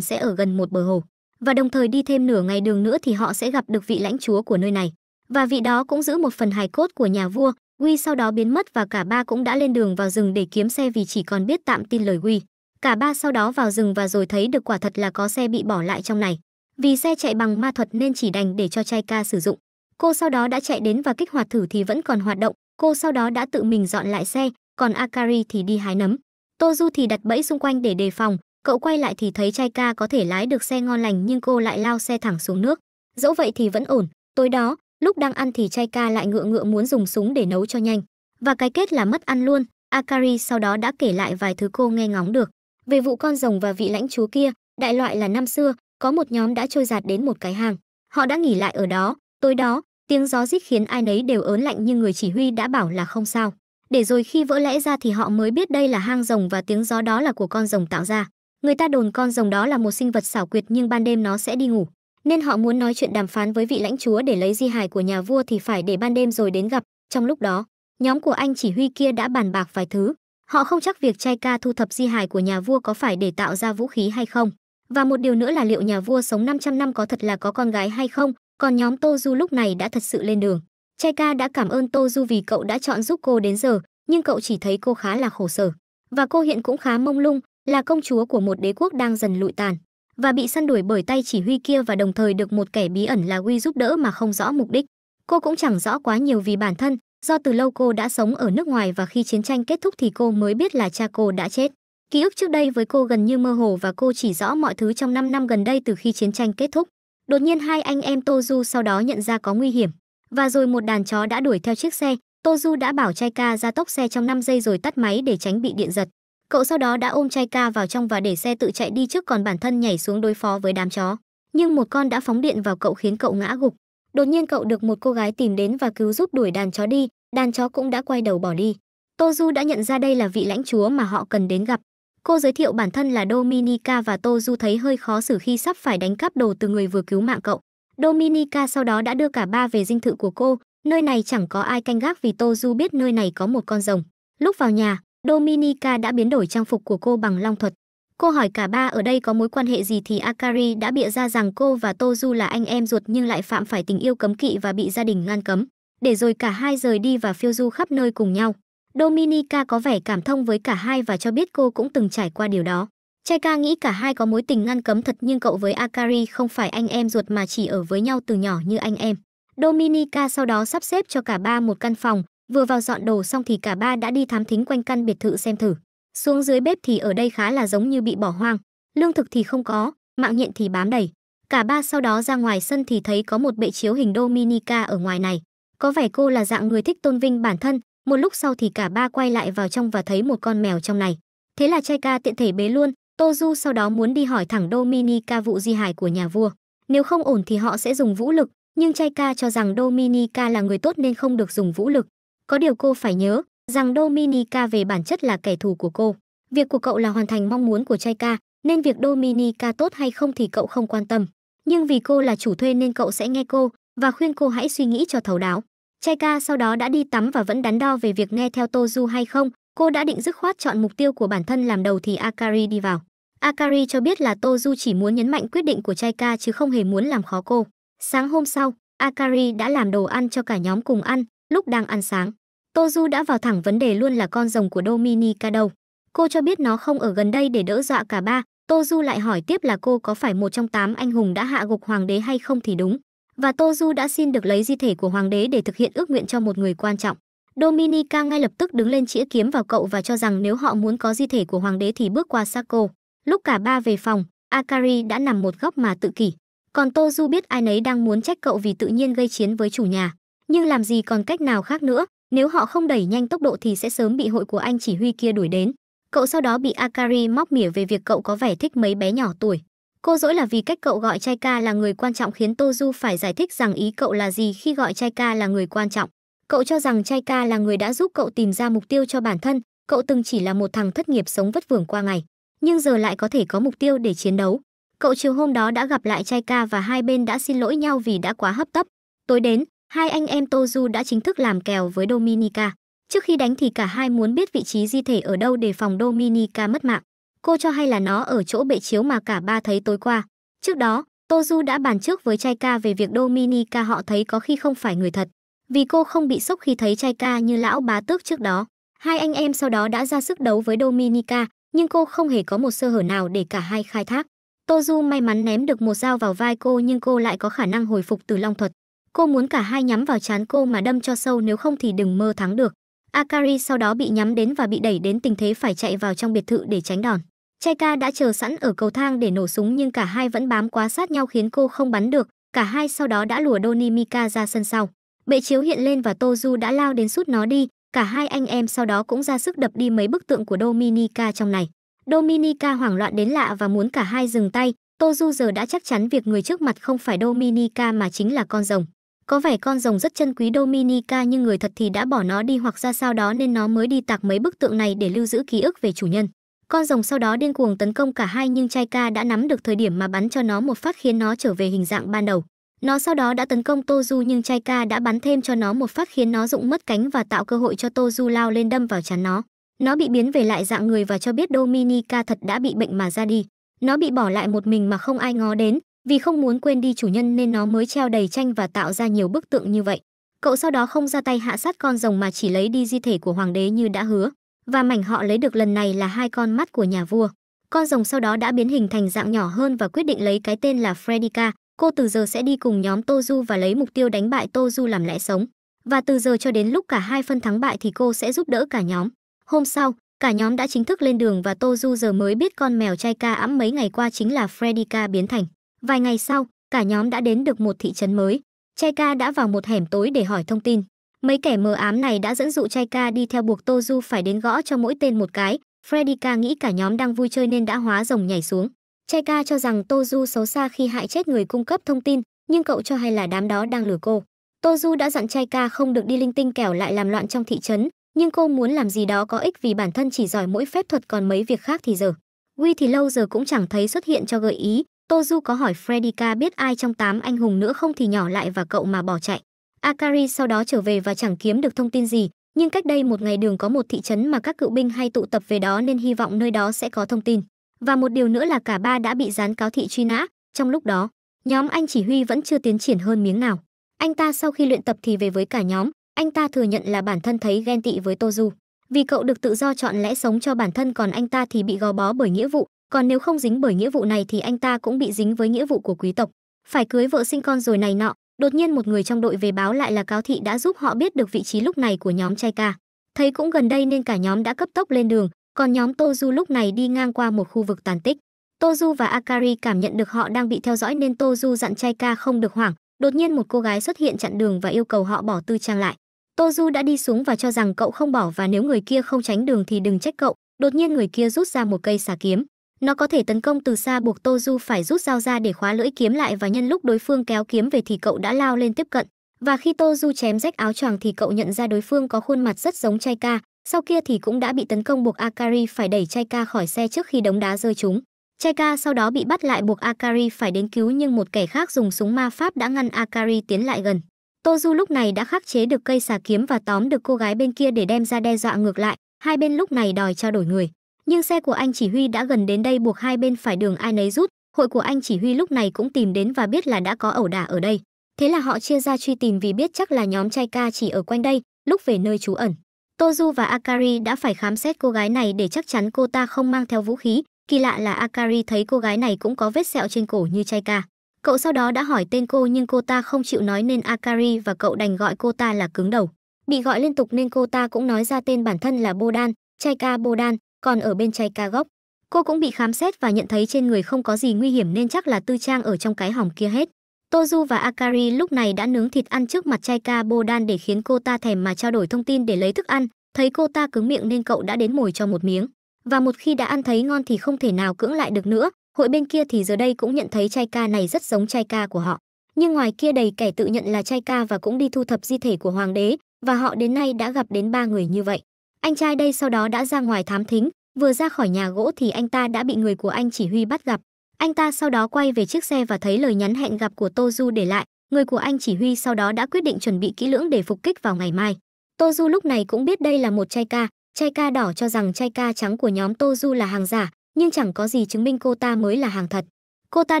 sẽ ở gần một bờ hồ. Và đồng thời đi thêm nửa ngày đường nữa thì họ sẽ gặp được vị lãnh chúa của nơi này. Và vị đó cũng giữ một phần hài cốt của nhà vua, Quy sau đó biến mất và cả ba cũng đã lên đường vào rừng để kiếm xe vì chỉ còn biết tạm tin lời Quy. Cả ba sau đó vào rừng và rồi thấy được quả thật là có xe bị bỏ lại trong này. Vì xe chạy bằng ma thuật nên chỉ đành để cho Chai Ca sử dụng. Cô sau đó đã chạy đến và kích hoạt thử thì vẫn còn hoạt động, cô sau đó đã tự mình dọn lại xe còn akari thì đi hái nấm tô du thì đặt bẫy xung quanh để đề phòng cậu quay lại thì thấy trai ca có thể lái được xe ngon lành nhưng cô lại lao xe thẳng xuống nước dẫu vậy thì vẫn ổn tối đó lúc đang ăn thì trai ca lại ngựa ngựa muốn dùng súng để nấu cho nhanh và cái kết là mất ăn luôn akari sau đó đã kể lại vài thứ cô nghe ngóng được về vụ con rồng và vị lãnh chúa kia đại loại là năm xưa có một nhóm đã trôi giạt đến một cái hàng. họ đã nghỉ lại ở đó tối đó Tiếng gió rít khiến ai nấy đều ớn lạnh nhưng người chỉ huy đã bảo là không sao. Để rồi khi vỡ lẽ ra thì họ mới biết đây là hang rồng và tiếng gió đó là của con rồng tạo ra. Người ta đồn con rồng đó là một sinh vật xảo quyệt nhưng ban đêm nó sẽ đi ngủ, nên họ muốn nói chuyện đàm phán với vị lãnh chúa để lấy di hài của nhà vua thì phải để ban đêm rồi đến gặp. Trong lúc đó, nhóm của anh chỉ huy kia đã bàn bạc vài thứ. Họ không chắc việc trai ca thu thập di hài của nhà vua có phải để tạo ra vũ khí hay không. Và một điều nữa là liệu nhà vua sống 500 năm có thật là có con gái hay không, còn nhóm Tô Du lúc này đã thật sự lên đường. Trai ca đã cảm ơn Tô Du vì cậu đã chọn giúp cô đến giờ, nhưng cậu chỉ thấy cô khá là khổ sở. Và cô hiện cũng khá mông lung, là công chúa của một đế quốc đang dần lụi tàn và bị săn đuổi bởi tay chỉ huy kia và đồng thời được một kẻ bí ẩn là Quy giúp đỡ mà không rõ mục đích. Cô cũng chẳng rõ quá nhiều vì bản thân, do từ lâu cô đã sống ở nước ngoài và khi chiến tranh kết thúc thì cô mới biết là cha cô đã chết. Ký ức trước đây với cô gần như mơ hồ và cô chỉ rõ mọi thứ trong 5 năm gần đây từ khi chiến tranh kết thúc. Đột nhiên hai anh em Tô Du sau đó nhận ra có nguy hiểm, và rồi một đàn chó đã đuổi theo chiếc xe, Tô Du đã bảo trai ca ra tốc xe trong 5 giây rồi tắt máy để tránh bị điện giật. Cậu sau đó đã ôm trai ca vào trong và để xe tự chạy đi trước còn bản thân nhảy xuống đối phó với đám chó. Nhưng một con đã phóng điện vào cậu khiến cậu ngã gục. Đột nhiên cậu được một cô gái tìm đến và cứu giúp đuổi đàn chó đi, đàn chó cũng đã quay đầu bỏ đi. Tô Du đã nhận ra đây là vị lãnh chúa mà họ cần đến gặp. Cô giới thiệu bản thân là Dominica và Tô Du thấy hơi khó xử khi sắp phải đánh cắp đồ từ người vừa cứu mạng cậu. Dominica sau đó đã đưa cả ba về dinh thự của cô, nơi này chẳng có ai canh gác vì Tô Du biết nơi này có một con rồng. Lúc vào nhà, Dominica đã biến đổi trang phục của cô bằng long thuật. Cô hỏi cả ba ở đây có mối quan hệ gì thì Akari đã bịa ra rằng cô và Tô Du là anh em ruột nhưng lại phạm phải tình yêu cấm kỵ và bị gia đình ngăn cấm. Để rồi cả hai rời đi và phiêu du khắp nơi cùng nhau. Dominica có vẻ cảm thông với cả hai và cho biết cô cũng từng trải qua điều đó. Cheka nghĩ cả hai có mối tình ngăn cấm thật nhưng cậu với Akari không phải anh em ruột mà chỉ ở với nhau từ nhỏ như anh em. Dominica sau đó sắp xếp cho cả ba một căn phòng, vừa vào dọn đồ xong thì cả ba đã đi thám thính quanh căn biệt thự xem thử. Xuống dưới bếp thì ở đây khá là giống như bị bỏ hoang, lương thực thì không có, mạng nhện thì bám đầy. Cả ba sau đó ra ngoài sân thì thấy có một bệ chiếu hình Dominica ở ngoài này. Có vẻ cô là dạng người thích tôn vinh bản thân, một lúc sau thì cả ba quay lại vào trong và thấy một con mèo trong này thế là chai ca tiện thể bế luôn tô du sau đó muốn đi hỏi thẳng dominica vụ di hài của nhà vua nếu không ổn thì họ sẽ dùng vũ lực nhưng chai ca cho rằng dominica là người tốt nên không được dùng vũ lực có điều cô phải nhớ rằng dominica về bản chất là kẻ thù của cô việc của cậu là hoàn thành mong muốn của chai ca nên việc dominica tốt hay không thì cậu không quan tâm nhưng vì cô là chủ thuê nên cậu sẽ nghe cô và khuyên cô hãy suy nghĩ cho thấu đáo Chaika sau đó đã đi tắm và vẫn đắn đo về việc nghe theo Tozu hay không, cô đã định dứt khoát chọn mục tiêu của bản thân làm đầu thì Akari đi vào. Akari cho biết là Tozu chỉ muốn nhấn mạnh quyết định của Chaika chứ không hề muốn làm khó cô. Sáng hôm sau, Akari đã làm đồ ăn cho cả nhóm cùng ăn, lúc đang ăn sáng. Tozu đã vào thẳng vấn đề luôn là con rồng của Dominica đâu. Cô cho biết nó không ở gần đây để đỡ dọa cả ba, Tozu lại hỏi tiếp là cô có phải một trong tám anh hùng đã hạ gục hoàng đế hay không thì đúng và Tô Du đã xin được lấy di thể của hoàng đế để thực hiện ước nguyện cho một người quan trọng. Dominica ngay lập tức đứng lên chĩa kiếm vào cậu và cho rằng nếu họ muốn có di thể của hoàng đế thì bước qua Sako. Lúc cả ba về phòng, Akari đã nằm một góc mà tự kỷ. Còn Tô Du biết ai nấy đang muốn trách cậu vì tự nhiên gây chiến với chủ nhà. Nhưng làm gì còn cách nào khác nữa, nếu họ không đẩy nhanh tốc độ thì sẽ sớm bị hội của anh chỉ huy kia đuổi đến. Cậu sau đó bị Akari móc mỉa về việc cậu có vẻ thích mấy bé nhỏ tuổi. Cô dỗi là vì cách cậu gọi trai ca là người quan trọng khiến Tô Du phải giải thích rằng ý cậu là gì khi gọi trai ca là người quan trọng. Cậu cho rằng trai ca là người đã giúp cậu tìm ra mục tiêu cho bản thân, cậu từng chỉ là một thằng thất nghiệp sống vất vưởng qua ngày, nhưng giờ lại có thể có mục tiêu để chiến đấu. Cậu chiều hôm đó đã gặp lại trai ca và hai bên đã xin lỗi nhau vì đã quá hấp tấp. Tối đến, hai anh em Tô Du đã chính thức làm kèo với Dominica. Trước khi đánh thì cả hai muốn biết vị trí di thể ở đâu để phòng Dominica mất mạng cô cho hay là nó ở chỗ bệ chiếu mà cả ba thấy tối qua. Trước đó, Tô đã bàn trước với Trai Ca về việc Dominica họ thấy có khi không phải người thật, vì cô không bị sốc khi thấy Trai Ca như lão bá tước trước đó. Hai anh em sau đó đã ra sức đấu với Dominica, nhưng cô không hề có một sơ hở nào để cả hai khai thác. Tô may mắn ném được một dao vào vai cô nhưng cô lại có khả năng hồi phục từ long thuật. Cô muốn cả hai nhắm vào chán cô mà đâm cho sâu nếu không thì đừng mơ thắng được. Akari sau đó bị nhắm đến và bị đẩy đến tình thế phải chạy vào trong biệt thự để tránh đòn. Chaika đã chờ sẵn ở cầu thang để nổ súng nhưng cả hai vẫn bám quá sát nhau khiến cô không bắn được, cả hai sau đó đã lùa Doni Mika ra sân sau. Bệ chiếu hiện lên và Tozu đã lao đến sút nó đi, cả hai anh em sau đó cũng ra sức đập đi mấy bức tượng của Dominica trong này. Dominica hoảng loạn đến lạ và muốn cả hai dừng tay, Tozu giờ đã chắc chắn việc người trước mặt không phải Dominica mà chính là con rồng. Có vẻ con rồng rất chân quý Dominica nhưng người thật thì đã bỏ nó đi hoặc ra sao đó nên nó mới đi tạc mấy bức tượng này để lưu giữ ký ức về chủ nhân. Con rồng sau đó điên cuồng tấn công cả hai nhưng Chai Ca đã nắm được thời điểm mà bắn cho nó một phát khiến nó trở về hình dạng ban đầu. Nó sau đó đã tấn công Tozu nhưng Chai Ca đã bắn thêm cho nó một phát khiến nó rụng mất cánh và tạo cơ hội cho Tozu lao lên đâm vào chắn nó. Nó bị biến về lại dạng người và cho biết Dominica thật đã bị bệnh mà ra đi. Nó bị bỏ lại một mình mà không ai ngó đến, vì không muốn quên đi chủ nhân nên nó mới treo đầy tranh và tạo ra nhiều bức tượng như vậy. Cậu sau đó không ra tay hạ sát con rồng mà chỉ lấy đi di thể của hoàng đế như đã hứa và mảnh họ lấy được lần này là hai con mắt của nhà vua. Con rồng sau đó đã biến hình thành dạng nhỏ hơn và quyết định lấy cái tên là Fredica. Cô từ giờ sẽ đi cùng nhóm Tozu và lấy mục tiêu đánh bại Tozu làm lẽ sống. Và từ giờ cho đến lúc cả hai phân thắng bại thì cô sẽ giúp đỡ cả nhóm. Hôm sau, cả nhóm đã chính thức lên đường và Tozu giờ mới biết con mèo trai ca ẵm mấy ngày qua chính là Fredica biến thành. Vài ngày sau, cả nhóm đã đến được một thị trấn mới. Trai ca đã vào một hẻm tối để hỏi thông tin. Mấy kẻ mờ ám này đã dẫn dụ Chai Ca đi theo buộc Tô Du phải đến gõ cho mỗi tên một cái. Fredica nghĩ cả nhóm đang vui chơi nên đã hóa rồng nhảy xuống. Chai Ca cho rằng Tô Du xấu xa khi hại chết người cung cấp thông tin, nhưng cậu cho hay là đám đó đang lừa cô. Tô Du đã dặn Chai Ca không được đi linh tinh kẻo lại làm loạn trong thị trấn, nhưng cô muốn làm gì đó có ích vì bản thân chỉ giỏi mỗi phép thuật còn mấy việc khác thì giờ. Quy thì lâu giờ cũng chẳng thấy xuất hiện cho gợi ý, Tô Du có hỏi Fredica biết ai trong tám anh hùng nữa không thì nhỏ lại và cậu mà bỏ chạy. Akari sau đó trở về và chẳng kiếm được thông tin gì, nhưng cách đây một ngày đường có một thị trấn mà các cựu binh hay tụ tập về đó nên hy vọng nơi đó sẽ có thông tin. Và một điều nữa là cả ba đã bị gián cáo thị truy nã, trong lúc đó, nhóm anh chỉ huy vẫn chưa tiến triển hơn miếng nào. Anh ta sau khi luyện tập thì về với cả nhóm, anh ta thừa nhận là bản thân thấy ghen tị với Tozu. Vì cậu được tự do chọn lẽ sống cho bản thân còn anh ta thì bị gò bó bởi nghĩa vụ, còn nếu không dính bởi nghĩa vụ này thì anh ta cũng bị dính với nghĩa vụ của quý tộc. Phải cưới vợ sinh con rồi này nọ, Đột nhiên một người trong đội về báo lại là Cáo Thị đã giúp họ biết được vị trí lúc này của nhóm trai ca. Thấy cũng gần đây nên cả nhóm đã cấp tốc lên đường, còn nhóm Tô Du lúc này đi ngang qua một khu vực tàn tích. Tô Du và Akari cảm nhận được họ đang bị theo dõi nên Tô Du dặn trai ca không được hoảng. Đột nhiên một cô gái xuất hiện chặn đường và yêu cầu họ bỏ tư trang lại. Tô Du đã đi xuống và cho rằng cậu không bỏ và nếu người kia không tránh đường thì đừng trách cậu. Đột nhiên người kia rút ra một cây xà kiếm. Nó có thể tấn công từ xa buộc Tô Du phải rút dao ra để khóa lưỡi kiếm lại và nhân lúc đối phương kéo kiếm về thì cậu đã lao lên tiếp cận. Và khi Tô Du chém rách áo choàng thì cậu nhận ra đối phương có khuôn mặt rất giống Chai Ca, sau kia thì cũng đã bị tấn công buộc Akari phải đẩy Chai Ca khỏi xe trước khi đống đá rơi chúng. Chai Ca sau đó bị bắt lại buộc Akari phải đến cứu nhưng một kẻ khác dùng súng ma pháp đã ngăn Akari tiến lại gần. Tô Du lúc này đã khắc chế được cây xà kiếm và tóm được cô gái bên kia để đem ra đe dọa ngược lại, hai bên lúc này đòi trao đổi người nhưng xe của anh chỉ huy đã gần đến đây buộc hai bên phải đường ai nấy rút hội của anh chỉ huy lúc này cũng tìm đến và biết là đã có ẩu đả ở đây thế là họ chia ra truy tìm vì biết chắc là nhóm trai ca chỉ ở quanh đây lúc về nơi trú ẩn tozu và akari đã phải khám xét cô gái này để chắc chắn cô ta không mang theo vũ khí kỳ lạ là akari thấy cô gái này cũng có vết sẹo trên cổ như trai ca cậu sau đó đã hỏi tên cô nhưng cô ta không chịu nói nên akari và cậu đành gọi cô ta là cứng đầu bị gọi liên tục nên cô ta cũng nói ra tên bản thân là bodan trai ca bodan còn ở bên chay ca góc, cô cũng bị khám xét và nhận thấy trên người không có gì nguy hiểm nên chắc là tư trang ở trong cái hòm kia hết. Tozu và Akari lúc này đã nướng thịt ăn trước mặt chai ca Bodan để khiến cô ta thèm mà trao đổi thông tin để lấy thức ăn. Thấy cô ta cứng miệng nên cậu đã đến mồi cho một miếng. Và một khi đã ăn thấy ngon thì không thể nào cưỡng lại được nữa. Hội bên kia thì giờ đây cũng nhận thấy chai ca này rất giống chai ca của họ. Nhưng ngoài kia đầy kẻ tự nhận là chai ca và cũng đi thu thập di thể của hoàng đế. Và họ đến nay đã gặp đến ba người như vậy. Anh trai đây sau đó đã ra ngoài thám thính, vừa ra khỏi nhà gỗ thì anh ta đã bị người của anh chỉ huy bắt gặp. Anh ta sau đó quay về chiếc xe và thấy lời nhắn hẹn gặp của Tô Du để lại, người của anh chỉ huy sau đó đã quyết định chuẩn bị kỹ lưỡng để phục kích vào ngày mai. Tô Du lúc này cũng biết đây là một chai ca, chai ca đỏ cho rằng chai ca trắng của nhóm Tô Du là hàng giả, nhưng chẳng có gì chứng minh cô ta mới là hàng thật. Cô ta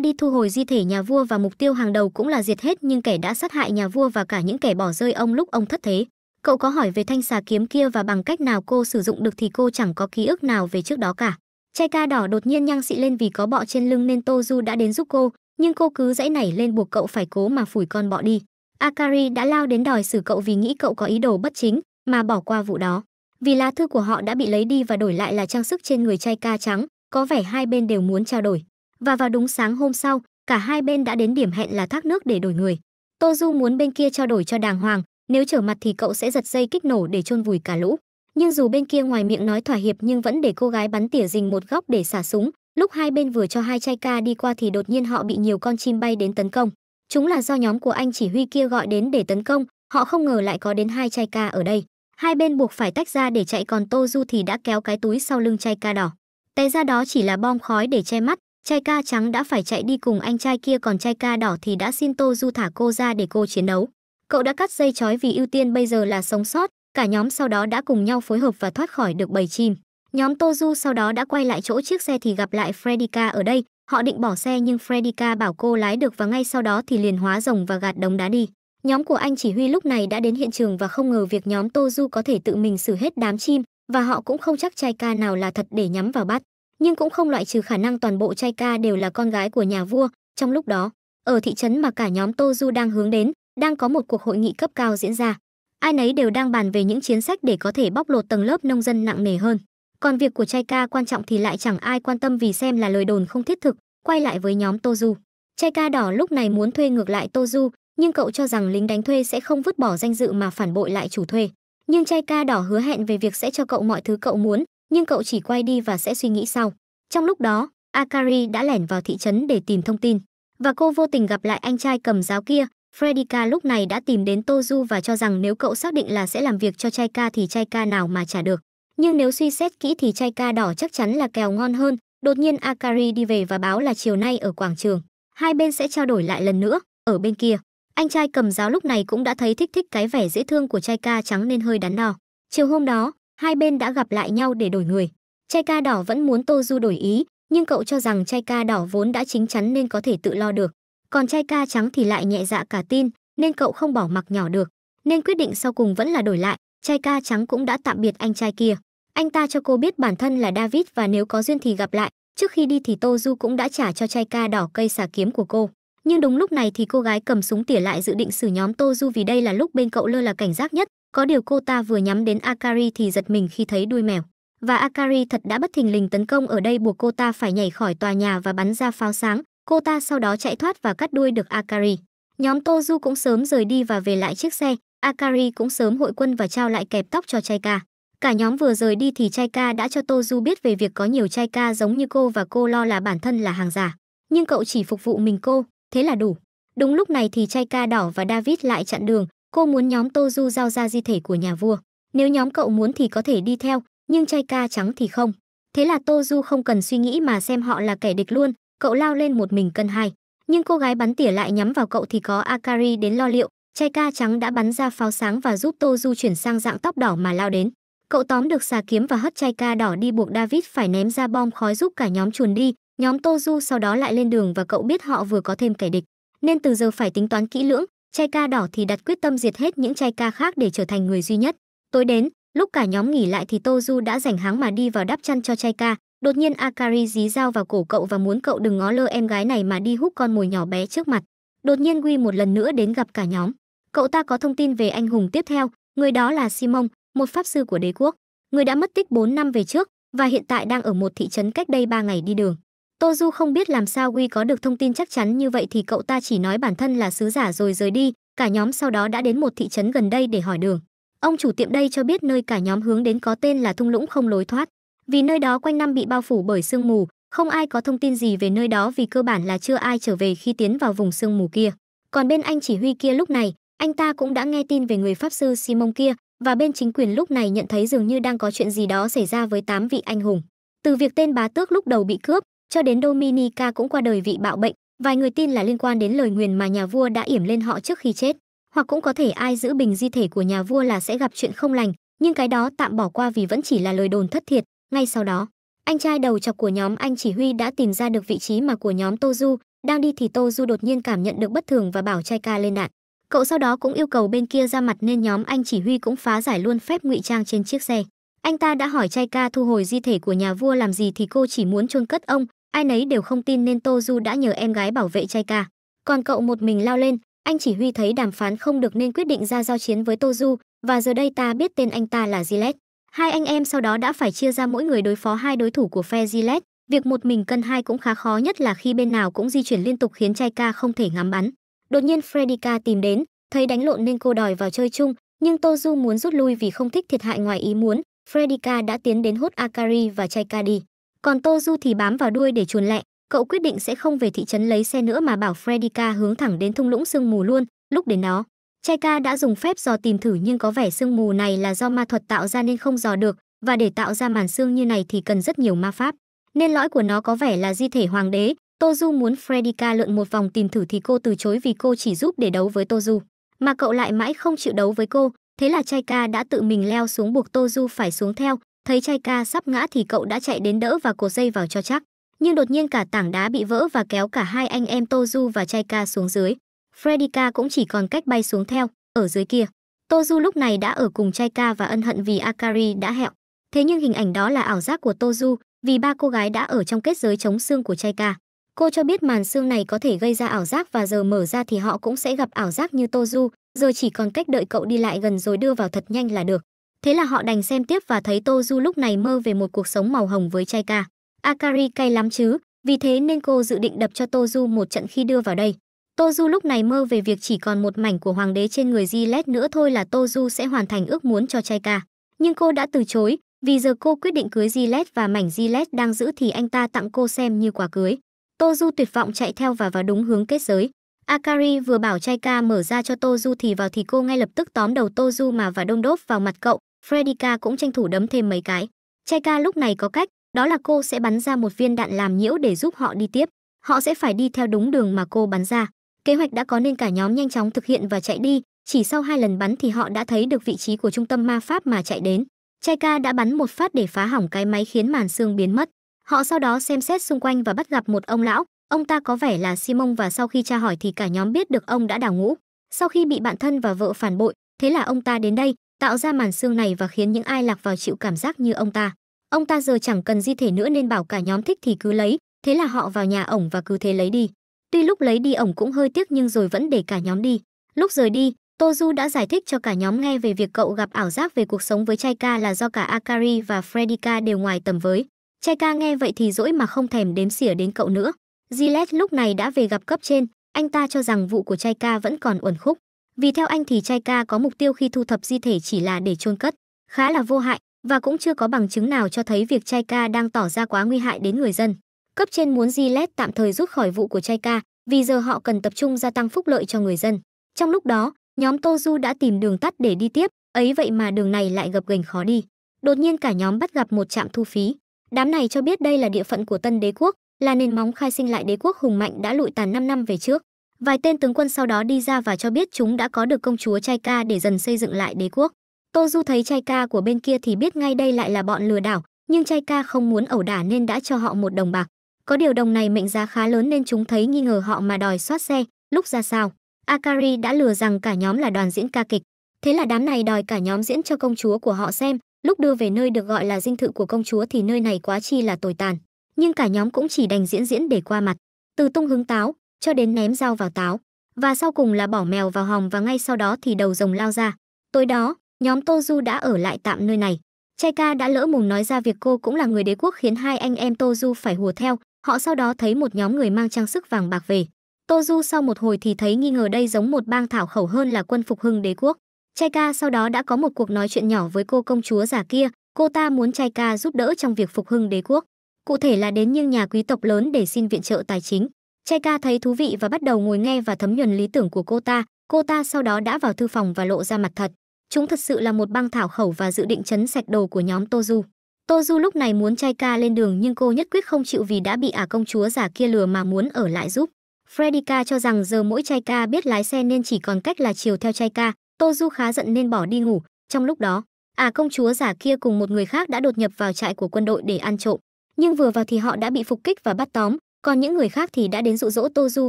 đi thu hồi di thể nhà vua và mục tiêu hàng đầu cũng là diệt hết nhưng kẻ đã sát hại nhà vua và cả những kẻ bỏ rơi ông lúc ông thất thế. Cậu có hỏi về thanh xà kiếm kia và bằng cách nào cô sử dụng được thì cô chẳng có ký ức nào về trước đó cả. Chai ca đỏ đột nhiên nhăng xị lên vì có bọ trên lưng nên Tozu đã đến giúp cô, nhưng cô cứ dãy nảy lên buộc cậu phải cố mà phủi con bọ đi. Akari đã lao đến đòi xử cậu vì nghĩ cậu có ý đồ bất chính, mà bỏ qua vụ đó. Vì lá thư của họ đã bị lấy đi và đổi lại là trang sức trên người trai ca trắng, có vẻ hai bên đều muốn trao đổi. Và vào đúng sáng hôm sau, cả hai bên đã đến điểm hẹn là thác nước để đổi người. Tô Du muốn bên kia trao đổi cho đàng hoàng, nếu trở mặt thì cậu sẽ giật dây kích nổ để chôn vùi cả lũ. Nhưng dù bên kia ngoài miệng nói thỏa hiệp nhưng vẫn để cô gái bắn tỉa rình một góc để xả súng, lúc hai bên vừa cho hai chai ca đi qua thì đột nhiên họ bị nhiều con chim bay đến tấn công. Chúng là do nhóm của anh chỉ huy kia gọi đến để tấn công, họ không ngờ lại có đến hai chai ca ở đây. Hai bên buộc phải tách ra để chạy còn Tô Du thì đã kéo cái túi sau lưng chai ca đỏ. Té ra đó chỉ là bom khói để che mắt, Chai ca trắng đã phải chạy đi cùng anh trai kia còn chai ca đỏ thì đã xin tô du thả cô ra để cô chiến đấu Cậu đã cắt dây chói vì ưu tiên bây giờ là sống sót, cả nhóm sau đó đã cùng nhau phối hợp và thoát khỏi được bầy chim. Nhóm Tozu sau đó đã quay lại chỗ chiếc xe thì gặp lại Fredica ở đây, họ định bỏ xe nhưng Fredica bảo cô lái được và ngay sau đó thì liền hóa rồng và gạt đống đá đi. Nhóm của anh chỉ huy lúc này đã đến hiện trường và không ngờ việc nhóm Tozu có thể tự mình xử hết đám chim và họ cũng không chắc chai ca nào là thật để nhắm vào bắt, nhưng cũng không loại trừ khả năng toàn bộ chai ca đều là con gái của nhà vua. Trong lúc đó, ở thị trấn mà cả nhóm Tozu đang hướng đến, đang có một cuộc hội nghị cấp cao diễn ra. Ai nấy đều đang bàn về những chiến sách để có thể bóc lột tầng lớp nông dân nặng nề hơn. Còn việc của Trai ca quan trọng thì lại chẳng ai quan tâm vì xem là lời đồn không thiết thực, quay lại với nhóm Tô Du. Trai ca đỏ lúc này muốn thuê ngược lại Tô Du, nhưng cậu cho rằng lính đánh thuê sẽ không vứt bỏ danh dự mà phản bội lại chủ thuê. Nhưng Trai ca đỏ hứa hẹn về việc sẽ cho cậu mọi thứ cậu muốn, nhưng cậu chỉ quay đi và sẽ suy nghĩ sau. Trong lúc đó, Akari đã lẻn vào thị trấn để tìm thông tin và cô vô tình gặp lại anh trai cầm giáo kia, Fredica lúc này đã tìm đến Toju và cho rằng nếu cậu xác định là sẽ làm việc cho chai ca thì chai ca nào mà trả được. Nhưng nếu suy xét kỹ thì chai ca đỏ chắc chắn là kèo ngon hơn. Đột nhiên Akari đi về và báo là chiều nay ở quảng trường. Hai bên sẽ trao đổi lại lần nữa, ở bên kia. Anh trai cầm giáo lúc này cũng đã thấy thích thích cái vẻ dễ thương của chai ca trắng nên hơi đắn đo. Chiều hôm đó, hai bên đã gặp lại nhau để đổi người. Chai ca đỏ vẫn muốn Toju đổi ý, nhưng cậu cho rằng chai ca đỏ vốn đã chính chắn nên có thể tự lo được còn trai ca trắng thì lại nhẹ dạ cả tin nên cậu không bỏ mặc nhỏ được nên quyết định sau cùng vẫn là đổi lại trai ca trắng cũng đã tạm biệt anh trai kia anh ta cho cô biết bản thân là david và nếu có duyên thì gặp lại trước khi đi thì tô du cũng đã trả cho trai ca đỏ cây xà kiếm của cô nhưng đúng lúc này thì cô gái cầm súng tỉa lại dự định xử nhóm tô du vì đây là lúc bên cậu lơ là cảnh giác nhất có điều cô ta vừa nhắm đến akari thì giật mình khi thấy đuôi mèo và akari thật đã bất thình lình tấn công ở đây buộc cô ta phải nhảy khỏi tòa nhà và bắn ra pháo sáng Cô ta sau đó chạy thoát và cắt đuôi được Akari. Nhóm Tozu cũng sớm rời đi và về lại chiếc xe, Akari cũng sớm hội quân và trao lại kẹp tóc cho Chaika. Cả nhóm vừa rời đi thì Chaika đã cho Tozu biết về việc có nhiều Chaika giống như cô và cô lo là bản thân là hàng giả. Nhưng cậu chỉ phục vụ mình cô, thế là đủ. Đúng lúc này thì Chaika đỏ và David lại chặn đường, cô muốn nhóm Tozu giao ra di thể của nhà vua. Nếu nhóm cậu muốn thì có thể đi theo, nhưng Chaika trắng thì không. Thế là Tozu không cần suy nghĩ mà xem họ là kẻ địch luôn, cậu lao lên một mình cân hai. Nhưng cô gái bắn tỉa lại nhắm vào cậu thì có Akari đến lo liệu, chai ca trắng đã bắn ra pháo sáng và giúp Tô Du chuyển sang dạng tóc đỏ mà lao đến. Cậu tóm được xà kiếm và hất chai ca đỏ đi buộc David phải ném ra bom khói giúp cả nhóm chuồn đi. Nhóm Tô Du sau đó lại lên đường và cậu biết họ vừa có thêm kẻ địch. Nên từ giờ phải tính toán kỹ lưỡng, chai ca đỏ thì đặt quyết tâm diệt hết những chai ca khác để trở thành người duy nhất. Tối đến, lúc cả nhóm nghỉ lại thì Tô Du đã rảnh háng mà đi vào đắp chăn cho chai ca. Đột nhiên Akari dí dao vào cổ cậu và muốn cậu đừng ngó lơ em gái này mà đi hút con mồi nhỏ bé trước mặt. Đột nhiên Quy một lần nữa đến gặp cả nhóm. Cậu ta có thông tin về anh hùng tiếp theo, người đó là Simon, một pháp sư của đế quốc. Người đã mất tích 4 năm về trước và hiện tại đang ở một thị trấn cách đây 3 ngày đi đường. Tô Du không biết làm sao Quy có được thông tin chắc chắn như vậy thì cậu ta chỉ nói bản thân là sứ giả rồi rời đi, cả nhóm sau đó đã đến một thị trấn gần đây để hỏi đường. Ông chủ tiệm đây cho biết nơi cả nhóm hướng đến có tên là thung lũng không lối thoát. Vì nơi đó quanh năm bị bao phủ bởi sương mù, không ai có thông tin gì về nơi đó vì cơ bản là chưa ai trở về khi tiến vào vùng sương mù kia. Còn bên anh chỉ huy kia lúc này, anh ta cũng đã nghe tin về người pháp sư Simon kia và bên chính quyền lúc này nhận thấy dường như đang có chuyện gì đó xảy ra với tám vị anh hùng. Từ việc tên bá tước lúc đầu bị cướp cho đến Dominica cũng qua đời vì bạo bệnh, vài người tin là liên quan đến lời nguyền mà nhà vua đã yểm lên họ trước khi chết, hoặc cũng có thể ai giữ bình di thể của nhà vua là sẽ gặp chuyện không lành, nhưng cái đó tạm bỏ qua vì vẫn chỉ là lời đồn thất thiệt, ngay sau đó, anh trai đầu chọc của nhóm anh chỉ huy đã tìm ra được vị trí mà của nhóm Tô Du, đang đi thì Tô Du đột nhiên cảm nhận được bất thường và bảo trai ca lên đạn. Cậu sau đó cũng yêu cầu bên kia ra mặt nên nhóm anh chỉ huy cũng phá giải luôn phép ngụy trang trên chiếc xe. Anh ta đã hỏi trai ca thu hồi di thể của nhà vua làm gì thì cô chỉ muốn chôn cất ông, ai nấy đều không tin nên Tô Du đã nhờ em gái bảo vệ trai ca. Còn cậu một mình lao lên, anh chỉ huy thấy đàm phán không được nên quyết định ra giao chiến với Tô Du, và giờ đây ta biết tên anh ta là Gillette. Hai anh em sau đó đã phải chia ra mỗi người đối phó hai đối thủ của phe Gillette. Việc một mình cân hai cũng khá khó nhất là khi bên nào cũng di chuyển liên tục khiến trai ca không thể ngắm bắn. Đột nhiên Fredica tìm đến, thấy đánh lộn nên cô đòi vào chơi chung, nhưng Tozu muốn rút lui vì không thích thiệt hại ngoài ý muốn. Fredica đã tiến đến hốt Akari và trai ca đi. Còn Tozu thì bám vào đuôi để chuồn lẹ, cậu quyết định sẽ không về thị trấn lấy xe nữa mà bảo Fredica hướng thẳng đến thung lũng sương mù luôn, lúc đến đó. Chai ca đã dùng phép dò tìm thử nhưng có vẻ sương mù này là do ma thuật tạo ra nên không dò được, và để tạo ra màn sương như này thì cần rất nhiều ma pháp. Nên lõi của nó có vẻ là di thể hoàng đế, Tozu muốn Fredica lượn một vòng tìm thử thì cô từ chối vì cô chỉ giúp để đấu với Tozu. Mà cậu lại mãi không chịu đấu với cô, thế là Chai ca đã tự mình leo xuống buộc Tozu phải xuống theo, thấy Chai ca sắp ngã thì cậu đã chạy đến đỡ và cột dây vào cho chắc. Nhưng đột nhiên cả tảng đá bị vỡ và kéo cả hai anh em Tozu và Chai ca xuống dưới. Fredica cũng chỉ còn cách bay xuống theo, ở dưới kia. Tozu lúc này đã ở cùng Chaika và ân hận vì Akari đã hẹo. Thế nhưng hình ảnh đó là ảo giác của Tozu, vì ba cô gái đã ở trong kết giới chống xương của Chaika. Cô cho biết màn xương này có thể gây ra ảo giác và giờ mở ra thì họ cũng sẽ gặp ảo giác như Tozu, giờ chỉ còn cách đợi cậu đi lại gần rồi đưa vào thật nhanh là được. Thế là họ đành xem tiếp và thấy Tozu lúc này mơ về một cuộc sống màu hồng với Chaika. Akari cay lắm chứ, vì thế nên cô dự định đập cho Tozu một trận khi đưa vào đây. Tô Du lúc này mơ về việc chỉ còn một mảnh của hoàng đế trên người Di nữa thôi là Tô Du sẽ hoàn thành ước muốn cho trai ca. Nhưng cô đã từ chối, vì giờ cô quyết định cưới Di và mảnh Di đang giữ thì anh ta tặng cô xem như quà cưới. Tô Du tuyệt vọng chạy theo và vào đúng hướng kết giới. Akari vừa bảo trai ca mở ra cho Tô Du thì vào thì cô ngay lập tức tóm đầu Tô Du mà và đông đốp vào mặt cậu. Fredica cũng tranh thủ đấm thêm mấy cái. Trai ca lúc này có cách, đó là cô sẽ bắn ra một viên đạn làm nhiễu để giúp họ đi tiếp. Họ sẽ phải đi theo đúng đường mà cô bắn ra. Kế hoạch đã có nên cả nhóm nhanh chóng thực hiện và chạy đi, chỉ sau hai lần bắn thì họ đã thấy được vị trí của trung tâm ma pháp mà chạy đến. Chaika đã bắn một phát để phá hỏng cái máy khiến màn xương biến mất. Họ sau đó xem xét xung quanh và bắt gặp một ông lão, ông ta có vẻ là Simon và sau khi tra hỏi thì cả nhóm biết được ông đã đào ngũ. Sau khi bị bạn thân và vợ phản bội, thế là ông ta đến đây, tạo ra màn xương này và khiến những ai lạc vào chịu cảm giác như ông ta. Ông ta giờ chẳng cần di thể nữa nên bảo cả nhóm thích thì cứ lấy, thế là họ vào nhà ổng và cứ thế lấy đi. Tuy lúc lấy đi ổng cũng hơi tiếc nhưng rồi vẫn để cả nhóm đi. Lúc rời đi, Tô Du đã giải thích cho cả nhóm nghe về việc cậu gặp ảo giác về cuộc sống với chai ca là do cả Akari và Fredika đều ngoài tầm với. chai ca nghe vậy thì dỗi mà không thèm đếm xỉa đến cậu nữa. Gillette lúc này đã về gặp cấp trên, anh ta cho rằng vụ của chai ca vẫn còn uẩn khúc. Vì theo anh thì chai ca có mục tiêu khi thu thập di thể chỉ là để chôn cất, khá là vô hại và cũng chưa có bằng chứng nào cho thấy việc chai ca đang tỏ ra quá nguy hại đến người dân cấp trên muốn Gillette tạm thời rút khỏi vụ của Chayka vì giờ họ cần tập trung gia tăng phúc lợi cho người dân. Trong lúc đó, nhóm Tozu đã tìm đường tắt để đi tiếp, ấy vậy mà đường này lại gập ghềnh khó đi. Đột nhiên cả nhóm bắt gặp một trạm thu phí. Đám này cho biết đây là địa phận của Tân Đế quốc, là nền móng khai sinh lại đế quốc hùng mạnh đã lụi tàn 5 năm về trước. Vài tên tướng quân sau đó đi ra và cho biết chúng đã có được công chúa Chayka để dần xây dựng lại đế quốc. Tô Du thấy Chayka của bên kia thì biết ngay đây lại là bọn lừa đảo, nhưng Chayka không muốn ẩu đả nên đã cho họ một đồng bạc. Có điều đồng này mệnh giá khá lớn nên chúng thấy nghi ngờ họ mà đòi soát xe, lúc ra sao. Akari đã lừa rằng cả nhóm là đoàn diễn ca kịch. Thế là đám này đòi cả nhóm diễn cho công chúa của họ xem, lúc đưa về nơi được gọi là dinh thự của công chúa thì nơi này quá chi là tồi tàn. Nhưng cả nhóm cũng chỉ đành diễn diễn để qua mặt. Từ tung hứng táo, cho đến ném dao vào táo. Và sau cùng là bỏ mèo vào hòng và ngay sau đó thì đầu rồng lao ra. Tối đó, nhóm Tô Du đã ở lại tạm nơi này. Chai ca đã lỡ mùng nói ra việc cô cũng là người đế quốc khiến hai anh em Tô Du phải hùa theo, họ sau đó thấy một nhóm người mang trang sức vàng bạc về. Tô Du sau một hồi thì thấy nghi ngờ đây giống một bang thảo khẩu hơn là quân phục hưng đế quốc. Trai ca sau đó đã có một cuộc nói chuyện nhỏ với cô công chúa giả kia, cô ta muốn trai ca giúp đỡ trong việc phục hưng đế quốc. Cụ thể là đến những nhà quý tộc lớn để xin viện trợ tài chính. Trai ca thấy thú vị và bắt đầu ngồi nghe và thấm nhuần lý tưởng của cô ta, cô ta sau đó đã vào thư phòng và lộ ra mặt thật. Chúng thật sự là một băng thảo khẩu và dự định chấn sạch đồ của nhóm Tô Du. Tô Du lúc này muốn trai ca lên đường nhưng cô nhất quyết không chịu vì đã bị ả à công chúa giả kia lừa mà muốn ở lại giúp. Fredica cho rằng giờ mỗi trai ca biết lái xe nên chỉ còn cách là chiều theo trai ca, Tô Du khá giận nên bỏ đi ngủ. Trong lúc đó, ả à công chúa giả kia cùng một người khác đã đột nhập vào trại của quân đội để ăn trộm. Nhưng vừa vào thì họ đã bị phục kích và bắt tóm, còn những người khác thì đã đến dụ dỗ Tô Du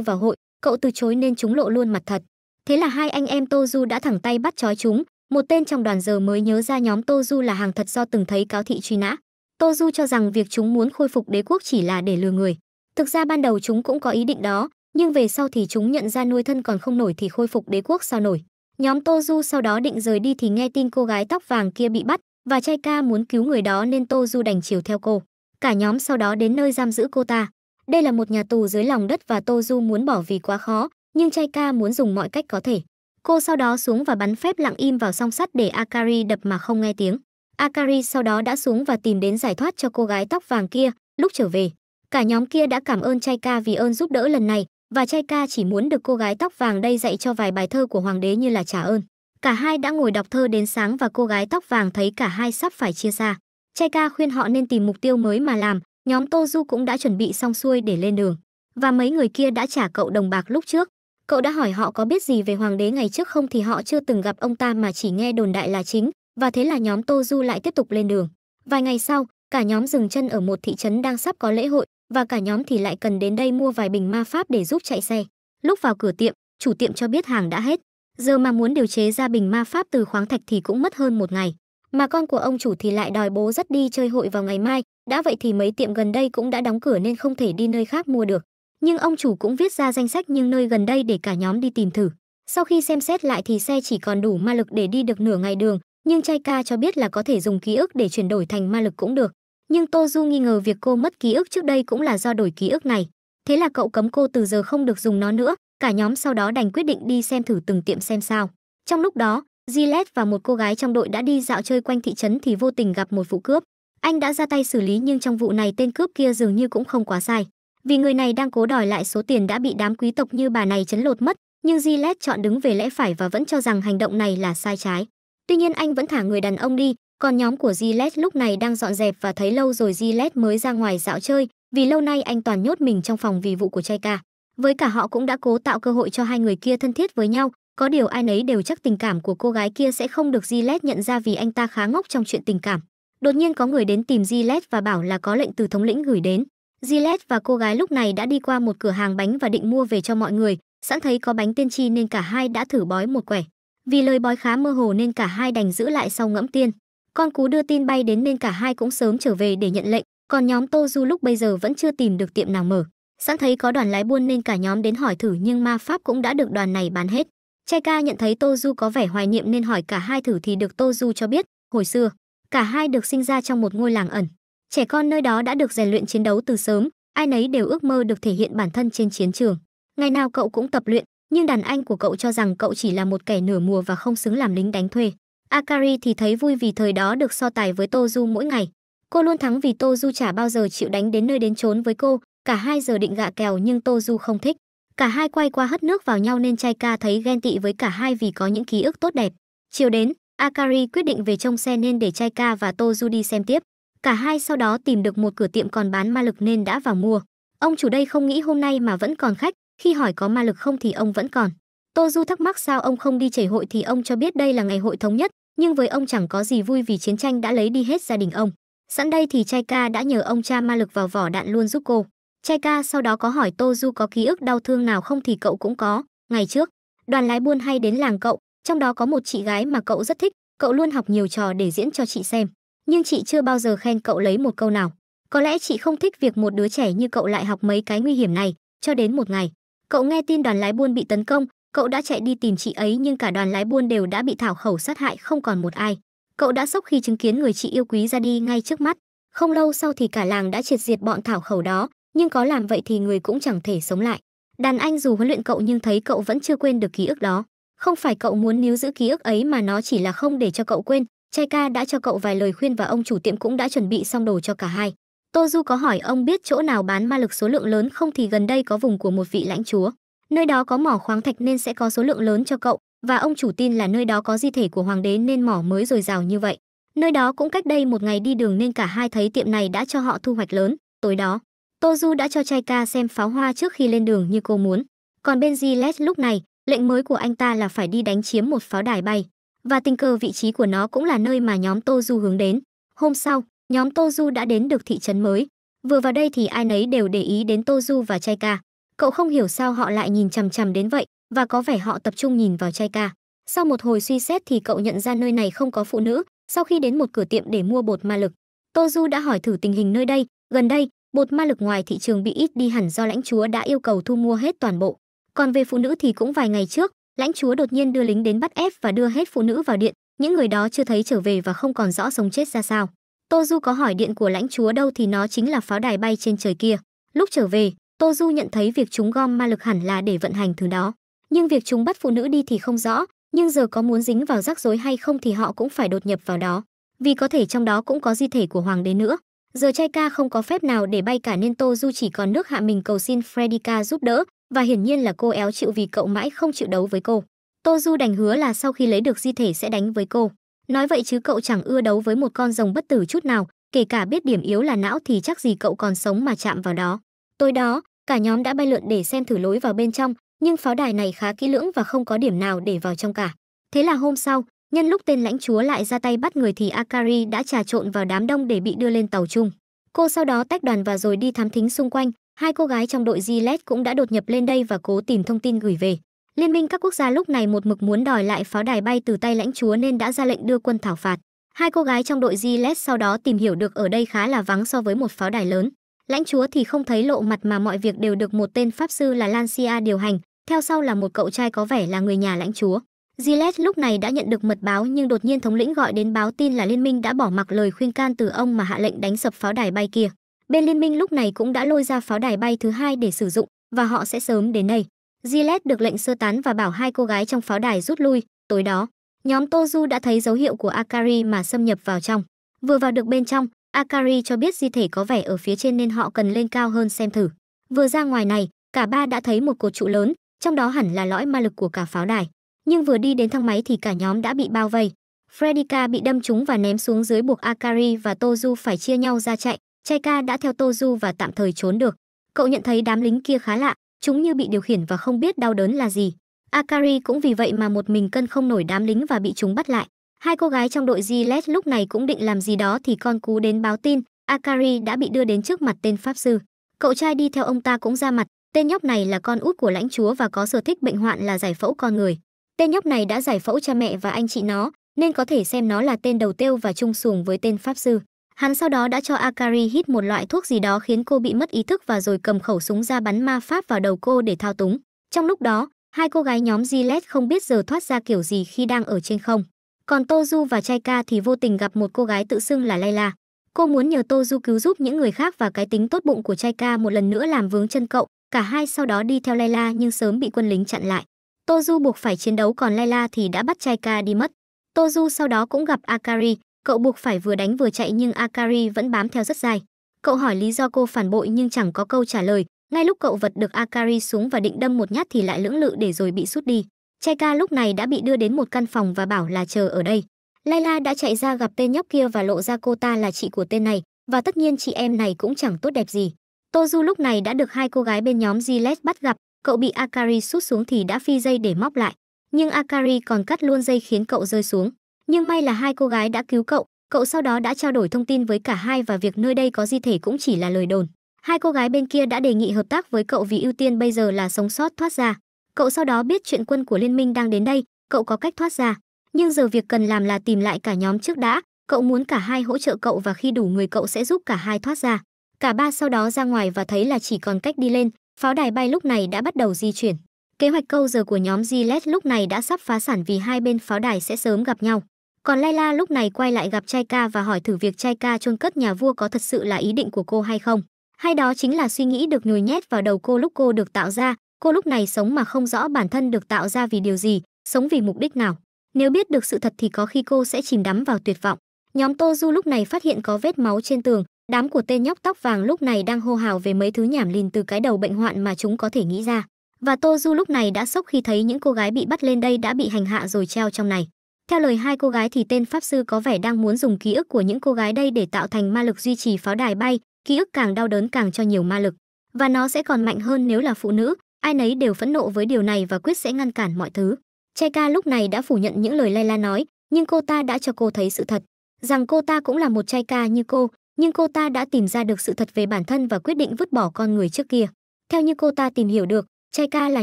vào hội, cậu từ chối nên chúng lộ luôn mặt thật. Thế là hai anh em Tô Du đã thẳng tay bắt trói chúng, một tên trong đoàn giờ mới nhớ ra nhóm Tô Du là hàng thật do từng thấy cáo thị truy nã. Tô Du cho rằng việc chúng muốn khôi phục đế quốc chỉ là để lừa người. Thực ra ban đầu chúng cũng có ý định đó, nhưng về sau thì chúng nhận ra nuôi thân còn không nổi thì khôi phục đế quốc sao nổi. Nhóm Tô Du sau đó định rời đi thì nghe tin cô gái tóc vàng kia bị bắt và trai ca muốn cứu người đó nên Tô Du đành chiều theo cô. Cả nhóm sau đó đến nơi giam giữ cô ta. Đây là một nhà tù dưới lòng đất và Tô Du muốn bỏ vì quá khó, nhưng trai ca muốn dùng mọi cách có thể. Cô sau đó xuống và bắn phép lặng im vào song sắt để Akari đập mà không nghe tiếng. Akari sau đó đã xuống và tìm đến giải thoát cho cô gái tóc vàng kia, lúc trở về. Cả nhóm kia đã cảm ơn Chaika vì ơn giúp đỡ lần này, và Chaika chỉ muốn được cô gái tóc vàng đây dạy cho vài bài thơ của hoàng đế như là trả ơn. Cả hai đã ngồi đọc thơ đến sáng và cô gái tóc vàng thấy cả hai sắp phải chia xa. Chaika khuyên họ nên tìm mục tiêu mới mà làm, nhóm Tozu cũng đã chuẩn bị xong xuôi để lên đường. Và mấy người kia đã trả cậu đồng bạc lúc trước, cậu đã hỏi họ có biết gì về hoàng đế ngày trước không thì họ chưa từng gặp ông ta mà chỉ nghe đồn đại là chính, và thế là nhóm Tô Du lại tiếp tục lên đường. Vài ngày sau, cả nhóm dừng chân ở một thị trấn đang sắp có lễ hội và cả nhóm thì lại cần đến đây mua vài bình ma pháp để giúp chạy xe. Lúc vào cửa tiệm, chủ tiệm cho biết hàng đã hết. Giờ mà muốn điều chế ra bình ma pháp từ khoáng thạch thì cũng mất hơn một ngày. Mà con của ông chủ thì lại đòi bố dắt đi chơi hội vào ngày mai, đã vậy thì mấy tiệm gần đây cũng đã đóng cửa nên không thể đi nơi khác mua được nhưng ông chủ cũng viết ra danh sách những nơi gần đây để cả nhóm đi tìm thử. Sau khi xem xét lại thì xe chỉ còn đủ ma lực để đi được nửa ngày đường, nhưng Chai Ca cho biết là có thể dùng ký ức để chuyển đổi thành ma lực cũng được. Nhưng Tô Du nghi ngờ việc cô mất ký ức trước đây cũng là do đổi ký ức này. Thế là cậu cấm cô từ giờ không được dùng nó nữa, cả nhóm sau đó đành quyết định đi xem thử từng tiệm xem sao. Trong lúc đó, Gillette và một cô gái trong đội đã đi dạo chơi quanh thị trấn thì vô tình gặp một vụ cướp. Anh đã ra tay xử lý nhưng trong vụ này tên cướp kia dường như cũng không quá sai vì người này đang cố đòi lại số tiền đã bị đám quý tộc như bà này chấn lột mất, nhưng Gillette chọn đứng về lẽ phải và vẫn cho rằng hành động này là sai trái. Tuy nhiên anh vẫn thả người đàn ông đi, còn nhóm của Gillette lúc này đang dọn dẹp và thấy lâu rồi Gillette mới ra ngoài dạo chơi, vì lâu nay anh toàn nhốt mình trong phòng vì vụ của Chaika. Với cả họ cũng đã cố tạo cơ hội cho hai người kia thân thiết với nhau, có điều ai nấy đều chắc tình cảm của cô gái kia sẽ không được Gillette nhận ra vì anh ta khá ngốc trong chuyện tình cảm. Đột nhiên có người đến tìm Gillette và bảo là có lệnh từ thống lĩnh gửi đến. Gillette và cô gái lúc này đã đi qua một cửa hàng bánh và định mua về cho mọi người, sẵn thấy có bánh tiên tri nên cả hai đã thử bói một quẻ. Vì lời bói khá mơ hồ nên cả hai đành giữ lại sau ngẫm tiên. Con cú đưa tin bay đến nên cả hai cũng sớm trở về để nhận lệnh, còn nhóm Tô Du lúc bây giờ vẫn chưa tìm được tiệm nào mở. Sẵn thấy có đoàn lái buôn nên cả nhóm đến hỏi thử nhưng ma pháp cũng đã được đoàn này bán hết. Trai ca nhận thấy Tô Du có vẻ hoài niệm nên hỏi cả hai thử thì được Tô Du cho biết, hồi xưa, cả hai được sinh ra trong một ngôi làng ẩn. Trẻ con nơi đó đã được rèn luyện chiến đấu từ sớm, ai nấy đều ước mơ được thể hiện bản thân trên chiến trường. Ngày nào cậu cũng tập luyện, nhưng đàn anh của cậu cho rằng cậu chỉ là một kẻ nửa mùa và không xứng làm lính đánh thuê. Akari thì thấy vui vì thời đó được so tài với Tozu mỗi ngày. Cô luôn thắng vì Tozu chả bao giờ chịu đánh đến nơi đến chốn với cô, cả hai giờ định gạ kèo nhưng Tozu không thích. Cả hai quay qua hất nước vào nhau nên Chaika thấy ghen tị với cả hai vì có những ký ức tốt đẹp. Chiều đến, Akari quyết định về trong xe nên để Chaika và Tozu đi xem tiếp. Cả hai sau đó tìm được một cửa tiệm còn bán ma lực nên đã vào mua. Ông chủ đây không nghĩ hôm nay mà vẫn còn khách, khi hỏi có ma lực không thì ông vẫn còn. Tô Du thắc mắc sao ông không đi chảy hội thì ông cho biết đây là ngày hội thống nhất, nhưng với ông chẳng có gì vui vì chiến tranh đã lấy đi hết gia đình ông. Sẵn đây thì Chai Ca đã nhờ ông cha ma lực vào vỏ đạn luôn giúp cô. Chai Ca sau đó có hỏi Tô Du có ký ức đau thương nào không thì cậu cũng có. Ngày trước, đoàn lái buôn hay đến làng cậu, trong đó có một chị gái mà cậu rất thích, cậu luôn học nhiều trò để diễn cho chị xem nhưng chị chưa bao giờ khen cậu lấy một câu nào. Có lẽ chị không thích việc một đứa trẻ như cậu lại học mấy cái nguy hiểm này, cho đến một ngày, cậu nghe tin đoàn lái buôn bị tấn công, cậu đã chạy đi tìm chị ấy nhưng cả đoàn lái buôn đều đã bị thảo khẩu sát hại không còn một ai. Cậu đã sốc khi chứng kiến người chị yêu quý ra đi ngay trước mắt. Không lâu sau thì cả làng đã triệt diệt bọn thảo khẩu đó, nhưng có làm vậy thì người cũng chẳng thể sống lại. Đàn anh dù huấn luyện cậu nhưng thấy cậu vẫn chưa quên được ký ức đó. Không phải cậu muốn níu giữ ký ức ấy mà nó chỉ là không để cho cậu quên, Trai ca đã cho cậu vài lời khuyên và ông chủ tiệm cũng đã chuẩn bị xong đồ cho cả hai. Tô Du có hỏi ông biết chỗ nào bán ma lực số lượng lớn không thì gần đây có vùng của một vị lãnh chúa. Nơi đó có mỏ khoáng thạch nên sẽ có số lượng lớn cho cậu và ông chủ tin là nơi đó có di thể của hoàng đế nên mỏ mới dồi dào như vậy. Nơi đó cũng cách đây một ngày đi đường nên cả hai thấy tiệm này đã cho họ thu hoạch lớn. Tối đó, Tô Du đã cho trai ca xem pháo hoa trước khi lên đường như cô muốn. Còn bên Gillette lúc này, lệnh mới của anh ta là phải đi đánh chiếm một pháo đài bay và tình cờ vị trí của nó cũng là nơi mà nhóm Tô Du hướng đến. Hôm sau, nhóm Tô Du đã đến được thị trấn mới. Vừa vào đây thì ai nấy đều để ý đến Tô Du và Chai Ca. Cậu không hiểu sao họ lại nhìn chằm chằm đến vậy, và có vẻ họ tập trung nhìn vào Chai Ca. Sau một hồi suy xét thì cậu nhận ra nơi này không có phụ nữ, sau khi đến một cửa tiệm để mua bột ma lực. Tô Du đã hỏi thử tình hình nơi đây, gần đây, bột ma lực ngoài thị trường bị ít đi hẳn do lãnh chúa đã yêu cầu thu mua hết toàn bộ. Còn về phụ nữ thì cũng vài ngày trước, lãnh chúa đột nhiên đưa lính đến bắt ép và đưa hết phụ nữ vào điện những người đó chưa thấy trở về và không còn rõ sống chết ra sao tô du có hỏi điện của lãnh chúa đâu thì nó chính là pháo đài bay trên trời kia lúc trở về tô du nhận thấy việc chúng gom ma lực hẳn là để vận hành thứ đó nhưng việc chúng bắt phụ nữ đi thì không rõ nhưng giờ có muốn dính vào rắc rối hay không thì họ cũng phải đột nhập vào đó vì có thể trong đó cũng có di thể của hoàng đế nữa giờ trai ca không có phép nào để bay cả nên tô du chỉ còn nước hạ mình cầu xin fredica giúp đỡ và hiển nhiên là cô éo chịu vì cậu mãi không chịu đấu với cô. Tô Du đành hứa là sau khi lấy được di thể sẽ đánh với cô. Nói vậy chứ cậu chẳng ưa đấu với một con rồng bất tử chút nào, kể cả biết điểm yếu là não thì chắc gì cậu còn sống mà chạm vào đó. Tối đó, cả nhóm đã bay lượn để xem thử lối vào bên trong, nhưng pháo đài này khá kỹ lưỡng và không có điểm nào để vào trong cả. Thế là hôm sau, nhân lúc tên lãnh chúa lại ra tay bắt người thì Akari đã trà trộn vào đám đông để bị đưa lên tàu chung. Cô sau đó tách đoàn và rồi đi thám thính xung quanh, Hai cô gái trong đội Gillette cũng đã đột nhập lên đây và cố tìm thông tin gửi về. Liên minh các quốc gia lúc này một mực muốn đòi lại pháo đài bay từ tay lãnh chúa nên đã ra lệnh đưa quân thảo phạt. Hai cô gái trong đội Gillette sau đó tìm hiểu được ở đây khá là vắng so với một pháo đài lớn. Lãnh chúa thì không thấy lộ mặt mà mọi việc đều được một tên pháp sư là Lancia điều hành, theo sau là một cậu trai có vẻ là người nhà lãnh chúa. Gillette lúc này đã nhận được mật báo nhưng đột nhiên thống lĩnh gọi đến báo tin là liên minh đã bỏ mặc lời khuyên can từ ông mà hạ lệnh đánh sập pháo đài bay kia. Bên liên minh lúc này cũng đã lôi ra pháo đài bay thứ hai để sử dụng và họ sẽ sớm đến đây. Gillette được lệnh sơ tán và bảo hai cô gái trong pháo đài rút lui. Tối đó, nhóm Tozu đã thấy dấu hiệu của Akari mà xâm nhập vào trong. Vừa vào được bên trong, Akari cho biết di thể có vẻ ở phía trên nên họ cần lên cao hơn xem thử. Vừa ra ngoài này, cả ba đã thấy một cột trụ lớn, trong đó hẳn là lõi ma lực của cả pháo đài. Nhưng vừa đi đến thang máy thì cả nhóm đã bị bao vây. Fredica bị đâm trúng và ném xuống dưới buộc Akari và Tozu phải chia nhau ra chạy. Chai ca đã theo Tô Du và tạm thời trốn được. Cậu nhận thấy đám lính kia khá lạ, chúng như bị điều khiển và không biết đau đớn là gì. Akari cũng vì vậy mà một mình cân không nổi đám lính và bị chúng bắt lại. Hai cô gái trong đội Gillette lúc này cũng định làm gì đó thì con cú đến báo tin, Akari đã bị đưa đến trước mặt tên pháp sư. Cậu trai đi theo ông ta cũng ra mặt, tên nhóc này là con út của lãnh chúa và có sở thích bệnh hoạn là giải phẫu con người. Tên nhóc này đã giải phẫu cha mẹ và anh chị nó, nên có thể xem nó là tên đầu tiêu và chung sùng với tên pháp sư. Hắn sau đó đã cho Akari hít một loại thuốc gì đó khiến cô bị mất ý thức và rồi cầm khẩu súng ra bắn ma pháp vào đầu cô để thao túng. Trong lúc đó, hai cô gái nhóm Gillette không biết giờ thoát ra kiểu gì khi đang ở trên không. Còn Tozu và Chaika thì vô tình gặp một cô gái tự xưng là Layla. Cô muốn nhờ Tozu cứu giúp những người khác và cái tính tốt bụng của Chaika một lần nữa làm vướng chân cậu. Cả hai sau đó đi theo Layla nhưng sớm bị quân lính chặn lại. Tozu buộc phải chiến đấu còn Layla thì đã bắt Chaika đi mất. Tozu sau đó cũng gặp Akari, Cậu buộc phải vừa đánh vừa chạy nhưng Akari vẫn bám theo rất dài. Cậu hỏi lý do cô phản bội nhưng chẳng có câu trả lời. Ngay lúc cậu vật được Akari xuống và định đâm một nhát thì lại lưỡng lự để rồi bị rút đi. Cheka lúc này đã bị đưa đến một căn phòng và bảo là chờ ở đây. Layla đã chạy ra gặp tên nhóc kia và lộ ra cô ta là chị của tên này, và tất nhiên chị em này cũng chẳng tốt đẹp gì. Tozu lúc này đã được hai cô gái bên nhóm Gillette bắt gặp, cậu bị Akari sút xuống thì đã phi dây để móc lại. Nhưng Akari còn cắt luôn dây khiến cậu rơi xuống. Nhưng may là hai cô gái đã cứu cậu, cậu sau đó đã trao đổi thông tin với cả hai và việc nơi đây có di thể cũng chỉ là lời đồn. Hai cô gái bên kia đã đề nghị hợp tác với cậu vì ưu tiên bây giờ là sống sót thoát ra. Cậu sau đó biết chuyện quân của liên minh đang đến đây, cậu có cách thoát ra. Nhưng giờ việc cần làm là tìm lại cả nhóm trước đã, cậu muốn cả hai hỗ trợ cậu và khi đủ người cậu sẽ giúp cả hai thoát ra. Cả ba sau đó ra ngoài và thấy là chỉ còn cách đi lên, pháo đài bay lúc này đã bắt đầu di chuyển. Kế hoạch câu giờ của nhóm Gillette lúc này đã sắp phá sản vì hai bên pháo đài sẽ sớm gặp nhau. Còn Layla lúc này quay lại gặp Trai Ca và hỏi thử việc Trai Ca chôn cất nhà vua có thật sự là ý định của cô hay không. Hay đó chính là suy nghĩ được nhồi nhét vào đầu cô lúc cô được tạo ra, cô lúc này sống mà không rõ bản thân được tạo ra vì điều gì, sống vì mục đích nào. Nếu biết được sự thật thì có khi cô sẽ chìm đắm vào tuyệt vọng. Nhóm Tô Du lúc này phát hiện có vết máu trên tường, đám của tên nhóc tóc vàng lúc này đang hô hào về mấy thứ nhảm lìn từ cái đầu bệnh hoạn mà chúng có thể nghĩ ra. Và Tô Du lúc này đã sốc khi thấy những cô gái bị bắt lên đây đã bị hành hạ rồi treo trong này. Theo lời hai cô gái thì tên pháp sư có vẻ đang muốn dùng ký ức của những cô gái đây để tạo thành ma lực duy trì pháo đài bay, ký ức càng đau đớn càng cho nhiều ma lực. Và nó sẽ còn mạnh hơn nếu là phụ nữ, ai nấy đều phẫn nộ với điều này và quyết sẽ ngăn cản mọi thứ. Cheka lúc này đã phủ nhận những lời Layla nói, nhưng cô ta đã cho cô thấy sự thật, rằng cô ta cũng là một Cheka như cô, nhưng cô ta đã tìm ra được sự thật về bản thân và quyết định vứt bỏ con người trước kia. Theo như cô ta tìm hiểu được, Cheka là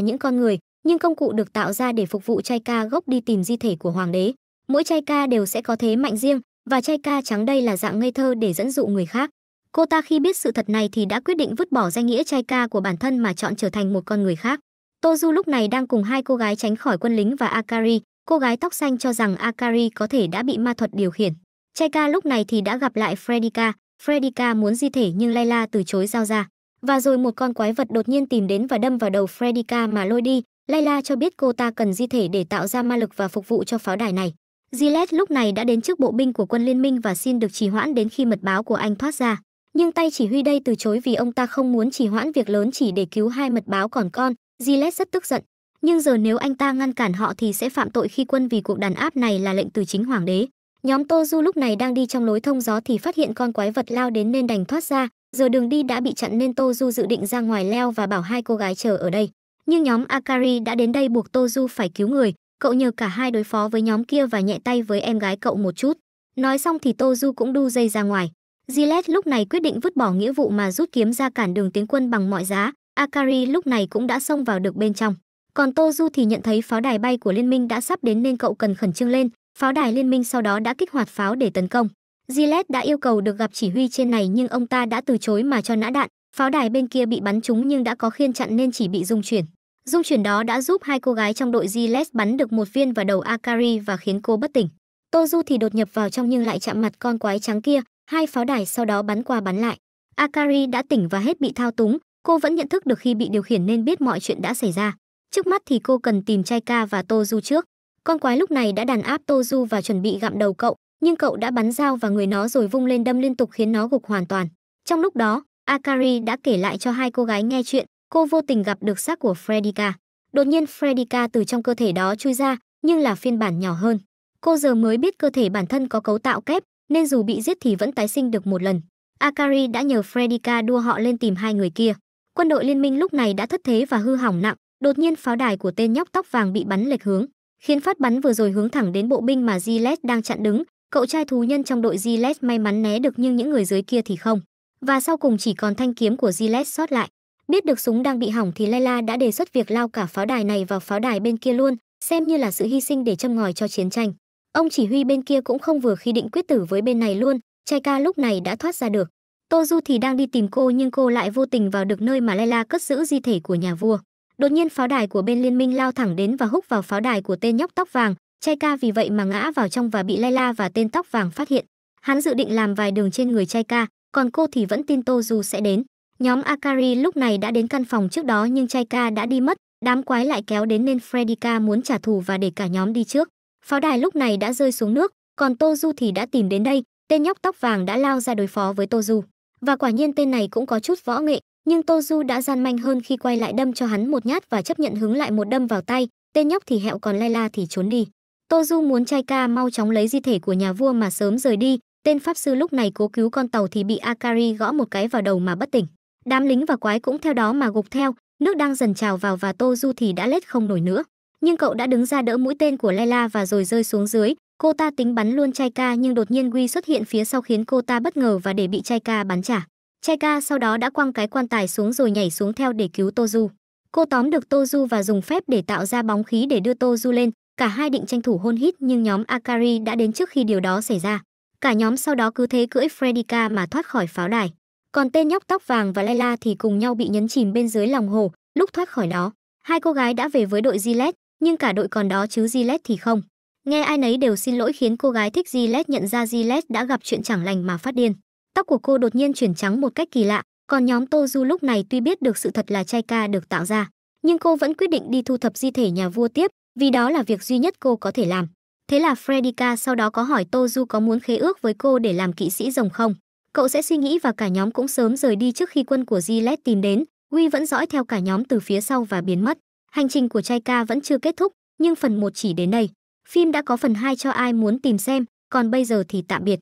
những con người, nhưng công cụ được tạo ra để phục vụ chai ca gốc đi tìm di thể của hoàng đế. Mỗi chai ca đều sẽ có thế mạnh riêng, và chai ca trắng đây là dạng ngây thơ để dẫn dụ người khác. Cô ta khi biết sự thật này thì đã quyết định vứt bỏ danh nghĩa chai ca của bản thân mà chọn trở thành một con người khác. Tozu lúc này đang cùng hai cô gái tránh khỏi quân lính và Akari, cô gái tóc xanh cho rằng Akari có thể đã bị ma thuật điều khiển. ca lúc này thì đã gặp lại Fredica, Fredica muốn di thể nhưng Layla từ chối giao ra. Và rồi một con quái vật đột nhiên tìm đến và đâm vào đầu Fredica mà lôi đi, Layla cho biết cô ta cần di thể để tạo ra ma lực và phục vụ cho pháo đài này. Gillette lúc này đã đến trước bộ binh của quân liên minh và xin được trì hoãn đến khi mật báo của anh thoát ra. Nhưng tay chỉ huy đây từ chối vì ông ta không muốn trì hoãn việc lớn chỉ để cứu hai mật báo còn con. Gillette rất tức giận. Nhưng giờ nếu anh ta ngăn cản họ thì sẽ phạm tội khi quân vì cuộc đàn áp này là lệnh từ chính hoàng đế. Nhóm Tô Du lúc này đang đi trong lối thông gió thì phát hiện con quái vật lao đến nên đành thoát ra. Giờ đường đi đã bị chặn nên Tô Du dự định ra ngoài leo và bảo hai cô gái chờ ở đây. Nhưng nhóm Akari đã đến đây buộc Tozu phải cứu người, cậu nhờ cả hai đối phó với nhóm kia và nhẹ tay với em gái cậu một chút. Nói xong thì Tozu cũng đu dây ra ngoài. Gillette lúc này quyết định vứt bỏ nghĩa vụ mà rút kiếm ra cản đường tiến quân bằng mọi giá. Akari lúc này cũng đã xông vào được bên trong. Còn Tozu thì nhận thấy pháo đài bay của liên minh đã sắp đến nên cậu cần khẩn trương lên. Pháo đài liên minh sau đó đã kích hoạt pháo để tấn công. Gillette đã yêu cầu được gặp chỉ huy trên này nhưng ông ta đã từ chối mà cho nã đạn, Pháo đài bên kia bị bắn trúng nhưng đã có khiên chặn nên chỉ bị dung chuyển. Dung chuyển đó đã giúp hai cô gái trong đội Gilles bắn được một viên vào đầu Akari và khiến cô bất tỉnh. Tô Du thì đột nhập vào trong nhưng lại chạm mặt con quái trắng kia, hai pháo đài sau đó bắn qua bắn lại. Akari đã tỉnh và hết bị thao túng, cô vẫn nhận thức được khi bị điều khiển nên biết mọi chuyện đã xảy ra. Trước mắt thì cô cần tìm Chai Ca và Tô Du trước. Con quái lúc này đã đàn áp Tô Du và chuẩn bị gặm đầu cậu, nhưng cậu đã bắn dao vào người nó rồi vung lên đâm liên tục khiến nó gục hoàn toàn. Trong lúc đó, Akari đã kể lại cho hai cô gái nghe chuyện, cô vô tình gặp được xác của Fredica. Đột nhiên Fredica từ trong cơ thể đó chui ra, nhưng là phiên bản nhỏ hơn. Cô giờ mới biết cơ thể bản thân có cấu tạo kép, nên dù bị giết thì vẫn tái sinh được một lần. Akari đã nhờ Fredica đua họ lên tìm hai người kia. Quân đội liên minh lúc này đã thất thế và hư hỏng nặng, đột nhiên pháo đài của tên nhóc tóc vàng bị bắn lệch hướng, khiến phát bắn vừa rồi hướng thẳng đến bộ binh mà Gillette đang chặn đứng, cậu trai thú nhân trong đội Gillette may mắn né được nhưng những người dưới kia thì không và sau cùng chỉ còn thanh kiếm của Gillette sót lại. Biết được súng đang bị hỏng thì Layla đã đề xuất việc lao cả pháo đài này vào pháo đài bên kia luôn, xem như là sự hy sinh để châm ngòi cho chiến tranh. Ông chỉ huy bên kia cũng không vừa khi định quyết tử với bên này luôn, Chai ca lúc này đã thoát ra được. Tô Du thì đang đi tìm cô nhưng cô lại vô tình vào được nơi mà Layla cất giữ di thể của nhà vua. Đột nhiên pháo đài của bên liên minh lao thẳng đến và húc vào pháo đài của tên nhóc tóc vàng, Chai ca vì vậy mà ngã vào trong và bị Layla và tên tóc vàng phát hiện. Hắn dự định làm vài đường trên người Chai ca, còn cô thì vẫn tin Tô Du sẽ đến. Nhóm Akari lúc này đã đến căn phòng trước đó nhưng Chaika đã đi mất, đám quái lại kéo đến nên Fredica muốn trả thù và để cả nhóm đi trước. Pháo đài lúc này đã rơi xuống nước, còn Tô Du thì đã tìm đến đây, tên nhóc tóc vàng đã lao ra đối phó với Tô Du. Và quả nhiên tên này cũng có chút võ nghệ, nhưng Tô Du đã gian manh hơn khi quay lại đâm cho hắn một nhát và chấp nhận hứng lại một đâm vào tay, tên nhóc thì hẹo còn Layla thì trốn đi. Tô Du muốn Chaika mau chóng lấy di thể của nhà vua mà sớm rời đi, Tên pháp sư lúc này cố cứu con tàu thì bị Akari gõ một cái vào đầu mà bất tỉnh. Đám lính và quái cũng theo đó mà gục theo, nước đang dần trào vào và Tô Du thì đã lết không nổi nữa. Nhưng cậu đã đứng ra đỡ mũi tên của Layla và rồi rơi xuống dưới. Cô ta tính bắn luôn Chai Ca nhưng đột nhiên Quy xuất hiện phía sau khiến cô ta bất ngờ và để bị Chai Ca bắn trả. Chai Ca sau đó đã quăng cái quan tài xuống rồi nhảy xuống theo để cứu Tô Du. Cô tóm được Tô Du và dùng phép để tạo ra bóng khí để đưa Tô Du lên. Cả hai định tranh thủ hôn hít nhưng nhóm Akari đã đến trước khi điều đó xảy ra. Cả nhóm sau đó cứ thế cưỡi Fredica mà thoát khỏi pháo đài. Còn tên nhóc tóc vàng và Layla thì cùng nhau bị nhấn chìm bên dưới lòng hồ, lúc thoát khỏi đó. Hai cô gái đã về với đội Gillette, nhưng cả đội còn đó chứ Gillette thì không. Nghe ai nấy đều xin lỗi khiến cô gái thích Gillette nhận ra Gillette đã gặp chuyện chẳng lành mà phát điên. Tóc của cô đột nhiên chuyển trắng một cách kỳ lạ, còn nhóm Tozu lúc này tuy biết được sự thật là chai ca được tạo ra, nhưng cô vẫn quyết định đi thu thập di thể nhà vua tiếp, vì đó là việc duy nhất cô có thể làm. Thế là Fredica sau đó có hỏi Tozu có muốn khế ước với cô để làm kỵ sĩ rồng không. Cậu sẽ suy nghĩ và cả nhóm cũng sớm rời đi trước khi quân của Gillette tìm đến. Huy vẫn dõi theo cả nhóm từ phía sau và biến mất. Hành trình của Chaika vẫn chưa kết thúc, nhưng phần 1 chỉ đến đây. Phim đã có phần 2 cho ai muốn tìm xem, còn bây giờ thì tạm biệt.